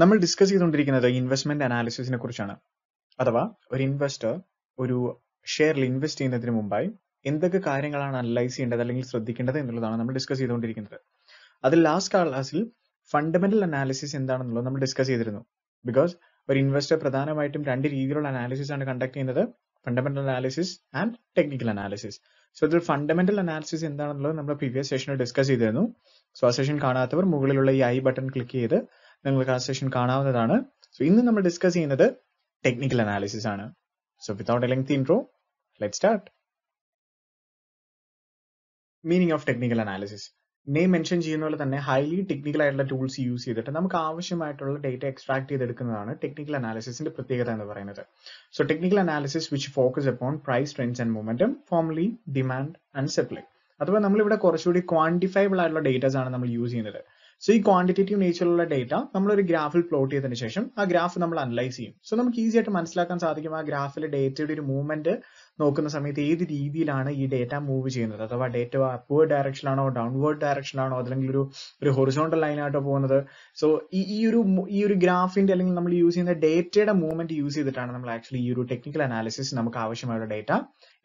നമ്മൾ ഡിസ്കസ് ചെയ്തുകൊണ്ടിരിക്കുന്നത് ഇൻവെസ്റ്റ്മെന്റ് അനാലിസിസിനെ കുറിച്ചാണ് അഥവാ ഒരു ഇൻവെസ്റ്റർ ഒരു ഷെയറിൽ ഇൻവെസ്റ്റ് ചെയ്യുന്നതിന് മുമ്പായി എന്തൊക്കെ കാര്യങ്ങളാണ് അനലൈസ് ചെയ്യേണ്ടത് അല്ലെങ്കിൽ ശ്രദ്ധിക്കേണ്ടത് എന്നുള്ളതാണ് നമ്മൾ ഡിസ്കസ് ചെയ്തുകൊണ്ടിരിക്കുന്നത് അതിൽ ലാസ്റ്റ് ക്ലാസ്സിൽ ഫണ്ടമെന്റൽ അനാലിസിസ് എന്താണെന്നുള്ളത് നമ്മൾ ഡിസ്കസ് ചെയ്തിരുന്നു ബിക്കോസ് ഒരു ഇൻവെസ്റ്റർ പ്രധാനമായിട്ടും രണ്ട് രീതിയിലുള്ള അനാലിസിസ് ആണ് കണ്ടക്ട് ചെയ്യുന്നത് fundamental analysis and technical analysis so ഇതിൽ ഫണ്ടമെന്റൽ അനാലിസിസ് എന്താണെന്നുള്ളത് നമ്മൾ പ്രീവിയസ് സെഷനിൽ ഡിസ്കസ് ചെയ്തിരുന്നു സോ ആ സെഷൻ കാണാത്തവർ മുകളിലുള്ള ഈ ഐ ബട്ടൺ ക്ലിക്ക് ചെയ്ത് നിങ്ങൾക്ക് ആ സെഷൻ കാണാവുന്നതാണ് സോ ഇന്ന് നമ്മൾ ഡിസ്കസ് ചെയ്യുന്നത് ടെക്നിക്കൽ അനാലിസിസ് ആണ് so without a length intro let start meaning of technical analysis name mention ചെയ്യുന്ന പോലെ തന്നെ ഹൈലി ടെക്നിക്കൽ ആയിട്ടുള്ള ടൂൾസ് യൂസ് ചെയ്തിട്ട് നമുക്ക് ആവശ്യമായിട്ടുള്ള ഡേറ്റ എക്സ്ട്രാക്ട് ചെയ്തെടുക്കുന്നതാണ് ടെക്നിക്കൽ അനാലിസിന്റെ പ്രത്യേകത എന്ന് പറയുന്നത് so technical analysis which focus upon price trends and മൂവ്മെന്റും ഫോംലി ഡിമാൻഡ് ആൻഡ് സപ്ലൈ അഥവാ നമ്മളിവിടെ കുറച്ചുകൂടി ക്വാണ്ടിഫൈബിൾ ആയിട്ടുള്ള ഡേറ്റാസ് ആണ് നമ്മൾ യൂസ് ചെയ്യുന്നത് സോ ഈ ക്വാണ്ടിറ്റേറ്റീവ് നേച്ചറിലുള്ള ഡേറ്റ നമ്മൾ ഒരു ഗ്രാഫിൽ പ്ലോട്ട് ചെയ്തതിനു ശേഷം ആ ഗ്രാഫ് നമ്മൾ അനലൈസ് ചെയ്യും സോ നമുക്ക് ഈസി ആയിട്ട് മനസ്സിലാക്കാൻ സാധിക്കും ആ ഗ്രാഫിലെ ഡേറ്റയുടെ ഒരു മൂവ്മെന്റ് നോക്കുന്ന സമയത്ത് ഏത് രീതിയിലാണ് ഈ ഡേറ്റ മൂവ് ചെയ്യുന്നത് അഥവാ ഡേറ്റ അപ്വേർഡ് ഡയറക്ഷനിലാണോ ഡൗൺവേർഡ് ഡയറക്ഷനിലാണോ അല്ലെങ്കിൽ ഒരു ഒരു ഹൊറിസോണ്ടൽ ലൈനായിട്ടോ പോകുന്നത് സോ ഈ ഈ ഒരു ഈ ഒരു ഗ്രാഫിന്റെ അല്ലെങ്കിൽ നമ്മൾ യൂസ് ചെയ്യുന്ന ഡേറ്റയുടെ മൂവ്മെന്റ് യൂസ് ചെയ്തിട്ടാണ് നമ്മൾ ആക്ച്വലി ഈ ഒരു ടെക്നിക്കൽ അനാലിസിസ് നമുക്ക് ആവശ്യമായുള്ള ഡേറ്റ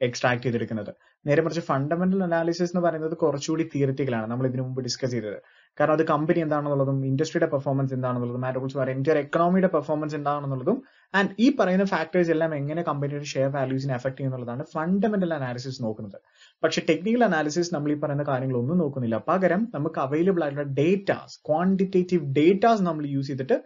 എക്സ്ട്രാക്ട് ചെയ്തെടുക്കുന്നത് നേരെ മറിച്ച് ഫണ്ടമെന്റൽ അനാലിസിസ് എന്ന് പറയുന്നത് കുറച്ചുകൂടി തിയറിറ്റിക്കലാണ് നമ്മൾ ഇതിനു മുമ്പ് ഡിസ്കസ് ചെയ്തത് കാരണം അത് കമ്പനി എന്താണെന്നുള്ളതും ഇൻഡസ്ട്രിയുടെ പെർഫോമൻസ് എന്താണെന്നുള്ളതും ആൻഡ് ഓൾസോ ആർ ഇന്ത്യയുടെ എക്കണോമിയുടെ പെർഫോമൻസ് എന്താണെന്നുള്ളതും ആൻഡ് ഈ പറയുന്ന ഫാക്ടേഴ്സ് എല്ലാം എങ്ങനെ കമ്പനിയുടെ ഷെയർ വാല്യൂസിനെ എഫക്ട് ചെയ്യുന്നുള്ളതാണ് ഫണ്ടമെന്റൽ അനാലിസിസ് നോക്കുന്നത് പക്ഷെ ടെക്നിക്കൽ അനാലിസിസ് നമ്മൾ ഈ പറയുന്ന കാര്യങ്ങളൊന്നും നോക്കുന്നില്ല പകരം നമുക്ക് അവൈലബിൾ ആയിട്ടുള്ള ഡേറ്റാസ് ക്വാണ്ടിറ്റേറ്റീവ് ഡേറ്റാസ് നമ്മൾ യൂസ് ചെയ്തിട്ട്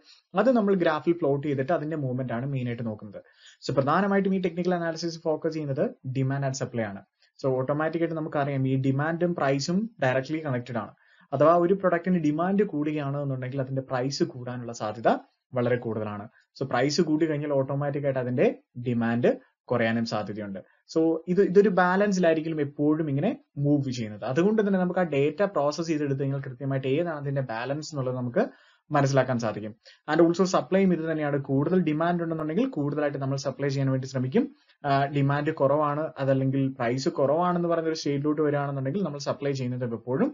അത് നമ്മൾ ഗ്രാഫിൽ പ്ലോട്ട് ചെയ്തിട്ട് അതിന്റെ മൂവ്മെന്റ് ആണ് മെയിൻ ആയിട്ട് നോക്കുന്നത് സോ പ്രധാനമായിട്ടും ഈ ടെക്നിക്കൽ അനാലിസിസ് ഫോക്കസ് ചെയ്യുന്നത് ഡിമാൻഡ് ആൻഡ് സപ്ലൈ ആണ് സോ ഓട്ടോമാറ്റിക്കായിട്ട് നമുക്കറിയാം ഈ ഡിമാൻഡും പ്രൈസും ഡയറക്ട്ലി കണക്റ്റഡ് ആണ് അഥവാ ഒരു പ്രൊഡക്റ്റിന് ഡിമാൻഡ് കൂടുകയാണ് എന്നുണ്ടെങ്കിൽ അതിന്റെ പ്രൈസ് കൂടാനുള്ള സാധ്യത വളരെ കൂടുതലാണ് സോ പ്രൈസ് കൂടി കഴിഞ്ഞാൽ ഓട്ടോമാറ്റിക് ആയിട്ട് അതിന്റെ ഡിമാൻഡ് കുറയാനും സാധ്യതയുണ്ട് സോ ഇത് ഇതൊരു ബാലൻസിലായിരിക്കും എപ്പോഴും ഇങ്ങനെ മൂവ് ചെയ്യുന്നത് അതുകൊണ്ട് തന്നെ നമുക്ക് ആ ഡേറ്റ പ്രോസസ് ചെയ്തെടുത്ത് കഴിഞ്ഞാൽ കൃത്യമായിട്ട് ഏതാണ് അതിന്റെ ബാലൻസ് എന്നുള്ളത് നമുക്ക് മനസ്സിലാക്കാൻ സാധിക്കും ആൻഡ് ഓൾസോ സപ്ലൈയും ഇത് തന്നെയാണ് കൂടുതൽ ഡിമാൻഡ് ഉണ്ടെന്നുണ്ടെങ്കിൽ കൂടുതലായിട്ട് നമ്മൾ സപ്ലൈ ചെയ്യാൻ വേണ്ടി ശ്രമിക്കും ഡിമാൻഡ് കുറവാണ് അതല്ലെങ്കിൽ പ്രൈസ് കുറവാണെന്ന് പറയുന്ന ഒരു സ്റ്റേറ്റിലോട്ട് വരികയാണെന്നുണ്ടെങ്കിൽ നമ്മൾ സപ്ലൈ ചെയ്യുന്നത് എപ്പോഴും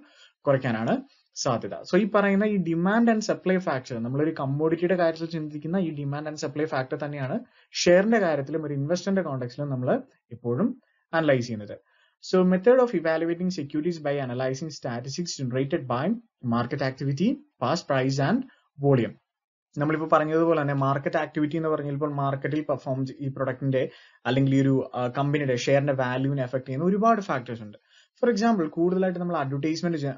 കുറയ്ക്കാനാണ് സാധ്യത സോ ഈ പറയുന്ന ഈ ഡിമാൻഡ് ആൻഡ് സപ്ലൈ ഫാക്ടർ നമ്മളൊരു കമ്മോഡിറ്റിയുടെ കാര്യത്തിൽ ചിന്തിക്കുന്ന ഈ ഡിമാൻഡ് ആൻഡ് സപ്ലൈ ഫാക്ടർ തന്നെയാണ് ഷെയറിന്റെ കാര്യത്തിലും ഒരു ഇൻവെസ്റ്റിന്റെ കോണ്ടെക്സിലും നമ്മൾ എപ്പോഴും അനലൈസ് ചെയ്യുന്നത് So method of evaluating securities by analyzing statistics generated by market activity, past price and volume. നമ്മളിപ്പോൾ പറഞ്ഞതുപോലെ തന്നെ മാർക്കറ്റ് ആക്ടിവിറ്റി എന്ന് പറഞ്ഞാൽ ഇപ്പോൾ മാർക്കറ്റിൽ പെർഫോം ഈ പ്രൊഡക്റ്റിന്റെ അല്ലെങ്കിൽ ഈ ഒരു കമ്പനിയുടെ ഷെയറിന്റെ വാല്യൂവിനെ എഫക്ട് ചെയ്യുന്ന ഒരുപാട് ഫാക്ടേഴ്സ് ഉണ്ട് ഫോർ എക്സാമ്പിൾ കൂടുതലായിട്ട് നമ്മൾ അഡ്വർടൈസ്മെന്റ്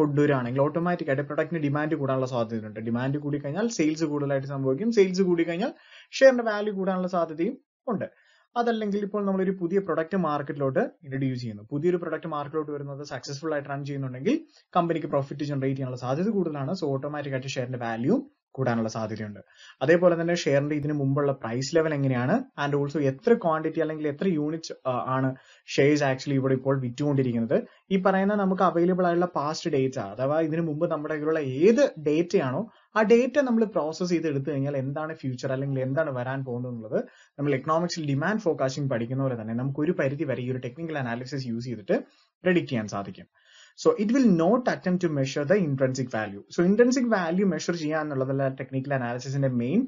കൊണ്ടുവരികയാണെങ്കിൽ ഓട്ടോമാറ്റിക് ആയിട്ട് പ്രൊഡക്റ്റിന് ഡിമാൻഡ് കൂടാനുള്ള സാധ്യതയുണ്ട് ഡിമാൻഡ് കൂടി കഴിഞ്ഞാൽ സെയിൽസ് കൂടുതലായിട്ട് സംഭവിക്കും സെയിൽസ് കൂടി കഴിഞ്ഞാൽ ഷെയറിന്റെ വാല്യൂ കൂടാനുള്ള സാധ്യതയും ഉണ്ട് അതല്ലെങ്കിൽ ഇപ്പോൾ നമ്മൾ ഒരു പുതിയ പ്രൊഡക്റ്റ് മാർക്കറ്റിലോട്ട് ഇൻട്രൊഡ്യൂസ് ചെയ്യുന്നു പുതിയൊരു പ്രൊഡക്റ്റ് മാർക്കറ്റിലോട്ട് വരുന്നത് സക്സസ്ഫുൾ ആയിട്ട് റൺ ചെയ്യുന്നുണ്ടെങ്കിൽ കമ്പനിക്ക് പ്രോഫിറ്റ് ജനറേറ്റ് ചെയ്യാനുള്ള സാധ്യത കൂടുതലാണ് സോ ഓട്ടോമാറ്റിക് ആയിട്ട് ഷെയറിന്റെ വാല്യൂ കൂടാനുള്ള സാധ്യതയുണ്ട് അതേപോലെ തന്നെ ഷെയറിന്റെ ഇതിനു മുമ്പുള്ള പ്രൈസ് ലെവൽ എങ്ങനെയാണ് ആൻഡ് ഓൾസോ എത്ര ക്വാണ്ടിറ്റി അല്ലെങ്കിൽ എത്ര യൂണിറ്റ് ആണ് ഷെയർസ് ആക്ച്വലി ഇവിടെ ഇപ്പോൾ വിറ്റുകൊണ്ടിരിക്കുന്നത് ഈ പറയുന്ന നമുക്ക് അവൈലബിൾ ആയുള്ള പാസ്റ്റ് ഡേറ്റ അഥവാ ഇതിനു മുമ്പ് നമ്മുടെ കയ്യിലുള്ള ഏത് ഡേറ്റയാണോ ആ ഡേറ്റ നമ്മൾ പ്രോസസ്സ് ചെയ്ത് എടുത്തു കഴിഞ്ഞാൽ എന്താണ് ഫ്യൂച്ചർ അല്ലെങ്കിൽ എന്താണ് വരാൻ പോകുന്നത് എന്നുള്ളത് നമ്മൾ എക്കണോമിക്സിൽ ഡിമാൻഡ് ഫോർകാസ്റ്റിംഗ് പഠിക്കുന്ന പോലെ തന്നെ നമുക്ക് ഒരു പരിധി വരെ ഈ ഒരു ടെക്നിക്കൽ അനാലിസിസ് യൂസ് ചെയ്തിട്ട് പ്രെഡിക്ട് ചെയ്യാൻ സാധിക്കും so it will not attempt to measure the intrinsic value so intrinsic value measure ചെയ്യുക എന്നുള്ളതല്ല ടെക്നിക്കൽ അനാലിസിസിന്റെ മെയിൻ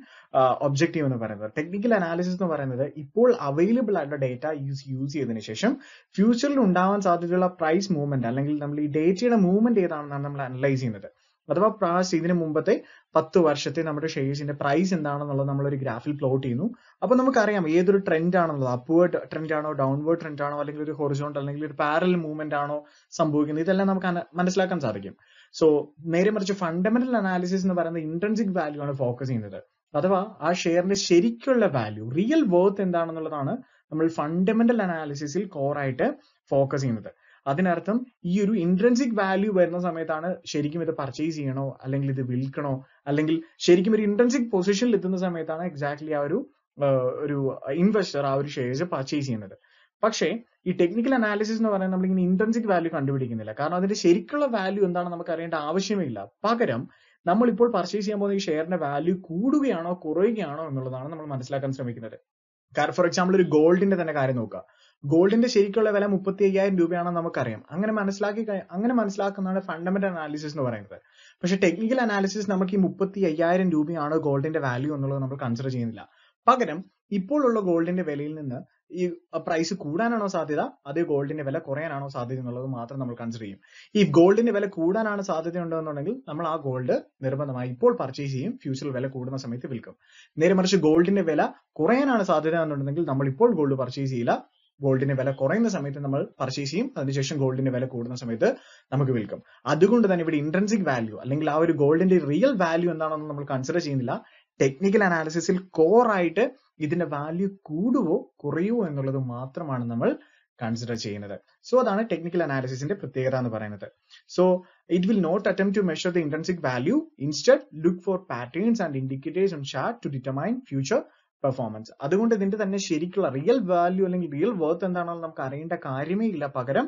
ഒബ്ജക്റ്റീവ് എന്ന് പറയുന്നത് ടെക്നിക്കൽ അനാലിസിസ് എന്ന് പറയുന്നത് ഇപ്പോൾ അവൈലബിൾ ആയിട്ടുള്ള ഡേറ്റ യൂസ് യൂസ് ചെയ്തതിനു ശേഷം ഫ്യൂച്ചറിൽ ഉണ്ടാവാൻ സാധ്യതയുള്ള പ്രൈസ് മൂവ്മെന്റ് അല്ലെങ്കിൽ നമ്മൾ ഈ ഡേറ്റയുടെ മൂവ്മെന്റ് ഏതാണെന്നാണ് നമ്മൾ അനലൈസ് ചെയ്യുന്നത് അഥവാ പ്രാവശ്യം ഇതിനു മുമ്പത്തെ പത്ത് വർഷത്തെ നമ്മുടെ ഷെയർസിന്റെ പ്രൈസ് എന്താണെന്നുള്ളത് നമ്മൾ ഒരു ഗ്രാഫിൽ പ്ലോട്ട് ചെയ്യുന്നു അപ്പോൾ നമുക്കറിയാം ഏതൊരു ട്രെൻഡ് ആണെന്നുള്ളത് അപ്വേർഡ് ട്രെൻഡ് ആണോ ഡൗൺവേർഡ് ട്രെൻഡ് ആണോ അല്ലെങ്കിൽ ഒരു ഹൊറിസോണ്ട് അല്ലെങ്കിൽ ഒരു പാരൽ മൂവ്മെന്റ് ആണോ സംഭവിക്കുന്നത് ഇതെല്ലാം നമുക്ക് മനസ്സിലാക്കാൻ സാധിക്കും സോ നേരെ മറിച്ച് ഫണ്ടമെന്റൽ അനാലിസിസ് എന്ന് പറയുന്നത് ഇൻട്രൻസിക് വാല്യൂ ആണ് ഫോക്കസ് ചെയ്യുന്നത് അഥവാ ആ ഷെയറിന്റെ ശരിക്കുള്ള വാല്യൂ റിയൽ വർത്ത് എന്താണെന്നുള്ളതാണ് നമ്മൾ ഫണ്ടമെന്റൽ അനാലിസിസിൽ കോർ ആയിട്ട് ഫോക്കസ് ചെയ്യുന്നത് അതിനർത്ഥം ഈ ഒരു ഇൻട്രൻസിക് വാല്യൂ വരുന്ന സമയത്താണ് ശരിക്കും ഇത് പർച്ചേസ് ചെയ്യണോ അല്ലെങ്കിൽ ഇത് വിൽക്കണോ അല്ലെങ്കിൽ ശരിക്കും ഒരു ഇൻട്രൻസിക് പൊസിഷനിൽ എത്തുന്ന സമയത്താണ് എക്സാക്ട്ലി ആ ഒരു ഒരു ഇൻവെസ്റ്റർ ആ ഒരു ഷെയർസ് പർച്ചേസ് ചെയ്യുന്നത് പക്ഷേ ഈ ടെക്നിക്കൽ അനാലിസിസ് എന്ന് പറയുന്നത് നമ്മളിങ്ങനെ ഇൻട്രൻസിക് വാല്യൂ കണ്ടുപിടിക്കുന്നില്ല കാരണം അതിന്റെ ശരിക്കുള്ള വാല്യൂ എന്താണെന്ന് നമുക്ക് അറിയേണ്ട ആവശ്യമില്ല പകരം നമ്മൾ ഇപ്പോൾ പർച്ചേസ് ചെയ്യാൻ പോകുന്ന ഈ ഷെയറിന്റെ വാല്യൂ കൂടുകയാണോ കുറയുകയാണോ എന്നുള്ളതാണ് നമ്മൾ മനസ്സിലാക്കാൻ ശ്രമിക്കുന്നത് ഫോർ എക്സാമ്പിൾ ഒരു ഗോൾഡിന്റെ തന്നെ കാര്യം നോക്കുക ഗോൾഡിന്റെ ശരിക്കുള്ള വില മുപ്പത്തി അയ്യായിരം രൂപയാണെന്ന് നമുക്കറിയാം അങ്ങനെ മനസ്സിലാക്കി അങ്ങനെ മനസ്സിലാക്കുന്നതാണ് ഫണ്ടമെന്റൽ അനാലിസിസ് എന്ന് പറയുന്നത് പക്ഷെ ടെക്നിക്കൽ അനാലിസിസ് നമുക്ക് ഈ മുപ്പത്തി അയ്യായിരം രൂപയാണ് ഗോൾഡിന്റെ വാല്യൂ എന്നുള്ളത് നമ്മൾ കൺസിഡർ ചെയ്യുന്നില്ല പകരം ഇപ്പോഴുള്ള ഗോൾഡിന്റെ വിലയിൽ നിന്ന് ഈ പ്രൈസ് കൂടാനാണോ സാധ്യത അതേ ഗോൾഡിന്റെ വില കുറയാനാണോ സാധ്യത എന്നുള്ളത് മാത്രം നമ്മൾ കൺസിഡർ ചെയ്യും ഈ ഗോൾഡിന്റെ വില കൂടാനാണ് സാധ്യത ഉണ്ടെന്നുണ്ടെങ്കിൽ നമ്മൾ ആ ഗോൾഡ് നിർബന്ധമായി ഇപ്പോൾ പർച്ചേസ് ചെയ്യും ഫ്യൂച്ചറിൽ വില കൂടുന്ന സമയത്ത് വിൽക്കും നേരെ മറിച്ച് ഗോൾഡിന്റെ വില കുറയാനാണ് സാധ്യത എന്നുണ്ടെങ്കിൽ നമ്മൾ ഇപ്പോൾ ഗോൾഡ് പർച്ചേസ് ചെയ്യില്ല ഗോൾഡിന്റെ വില കുറയുന്ന സമയത്ത് നമ്മൾ പർച്ചേസ് ചെയ്യും അതിനുശേഷം ഗോൾഡിന്റെ വില കൂടുന്ന സമയത്ത് നമുക്ക് വിൽക്കും അതുകൊണ്ട് തന്നെ ഇവിടെ ഇൻട്രൻസിക് വാല്യൂ അല്ലെങ്കിൽ ആ ഒരു ഗോൾഡിന്റെ റിയൽ വാല്യൂ എന്താണെന്ന് നമ്മൾ കൺസിഡർ ചെയ്യുന്നില്ല ടെക്നിക്കൽ അനാലിസിസിൽ കോർ ആയിട്ട് ഇതിന്റെ വാല്യൂ കൂടുവോ കുറയുവോ എന്നുള്ളത് മാത്രമാണ് നമ്മൾ കൺസിഡർ ചെയ്യുന്നത് സോ അതാണ് ടെക്നിക്കൽ അനാലിസിന്റെ പ്രത്യേകത എന്ന് പറയുന്നത് so it will not attempt to measure the intrinsic value instead look for patterns and indicators on chart to determine future performance അതുകൊണ്ട് ഇതിന്റെ തന്നെ ശരിക്കുള്ള റിയൽ വാല്യൂ അല്ലെങ്കിൽ റിയൽ വർത്ത് എന്താണെന്ന് നമുക്ക് അറിയേണ്ട കാര്യമേ ഇല്ല പകരം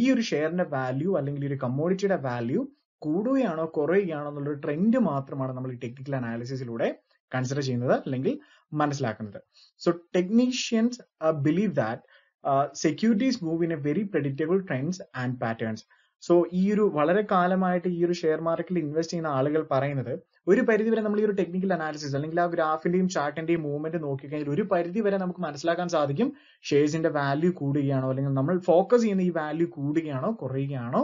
ഈ ഒരു ഷെയറിന്റെ വാല്യൂ അല്ലെങ്കിൽ ഒരു കമ്മോഡിറ്റിയുടെ വാല്യൂ കൂടുകയാണോ കുറയുകയാണോ എന്നുള്ളൊരു ട്രെൻഡ് മാത്രമാണ് നമ്മൾ ഈ ടെക്നിക്കൽ അനാലിസിസിലൂടെ കൺസിഡർ ചെയ്യുന്നത് അല്ലെങ്കിൽ മനസ്സിലാക്കുന്നത് so technicians believe that securities move in a very predictable trends and patterns so ഈ ഒരു വളരെ കാലമായിട്ട് ഈ ഒരു ഷെയർ മാർക്കറ്റിൽ ഇൻവെസ്റ്റ് ചെയ്യുന്ന ആളുകൾ പറയുന്നത് ഒരു പരിധി വരെ നമ്മൾ ഈ ഒരു ടെക്നിക്കൽ അനാലിസിസ് അല്ലെങ്കിൽ ആ ഗ്രാഫിന്റെയും ചാർട്ടിന്റെയും മൂവ്മെന്റ് നോക്കിക്കഴിഞ്ഞാൽ ഒരു പരിധി വരെ നമുക്ക് മനസ്സിലാക്കാൻ സാധിക്കും ഷെയർസിന്റെ വാല്യൂ കൂടുകയാണോ അല്ലെങ്കിൽ നമ്മൾ ഫോക്കസ് ചെയ്യുന്ന ഈ വാല്യൂ കൂടുകയാണോ കുറയുകയാണോ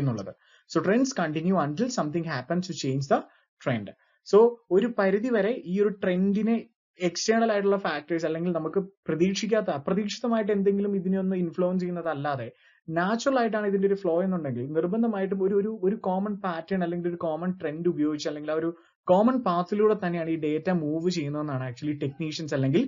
എന്നുള്ളത് so trends continue until something happen to change the trend so ഒരു പരിധി വരെ ഈ ഒരു ട്രെൻഡിനെ എക്സ്റ്റേണൽ ആയിട്ടുള്ള ഫാക്ടേഴ്സ് അല്ലെങ്കിൽ നമുക്ക് പ്രതീക്ഷിക്കാത്ത അപ്രതീക്ഷിതമായിട്ട് എന്തെങ്കിലും ഇതിനെ ഒന്ന് ഇൻഫ്ലുവൻസ് ചെയ്യുന്നതല്ലാതെ നാച്ചുറൽ ആയിട്ടാണ് ഇതിന്റെ ഒരു ഫ്ലോ എന്നുണ്ടെങ്കിൽ നിർബന്ധമായിട്ടും ഒരു ഒരു ഒരു കോമൺ പാറ്റേൺ അല്ലെങ്കിൽ ഒരു കോമൺ ട്രെൻഡ് ഉപയോഗിച്ച് അല്ലെങ്കിൽ ആ ഒരു കോമൺ പാത്തിലൂടെ തന്നെയാണ് ഈ ഡേറ്റ മൂവ് ചെയ്യുന്നതെന്നാണ് ആക്ച്വലി ടെക്നീഷ്യൻസ് അല്ലെങ്കിൽ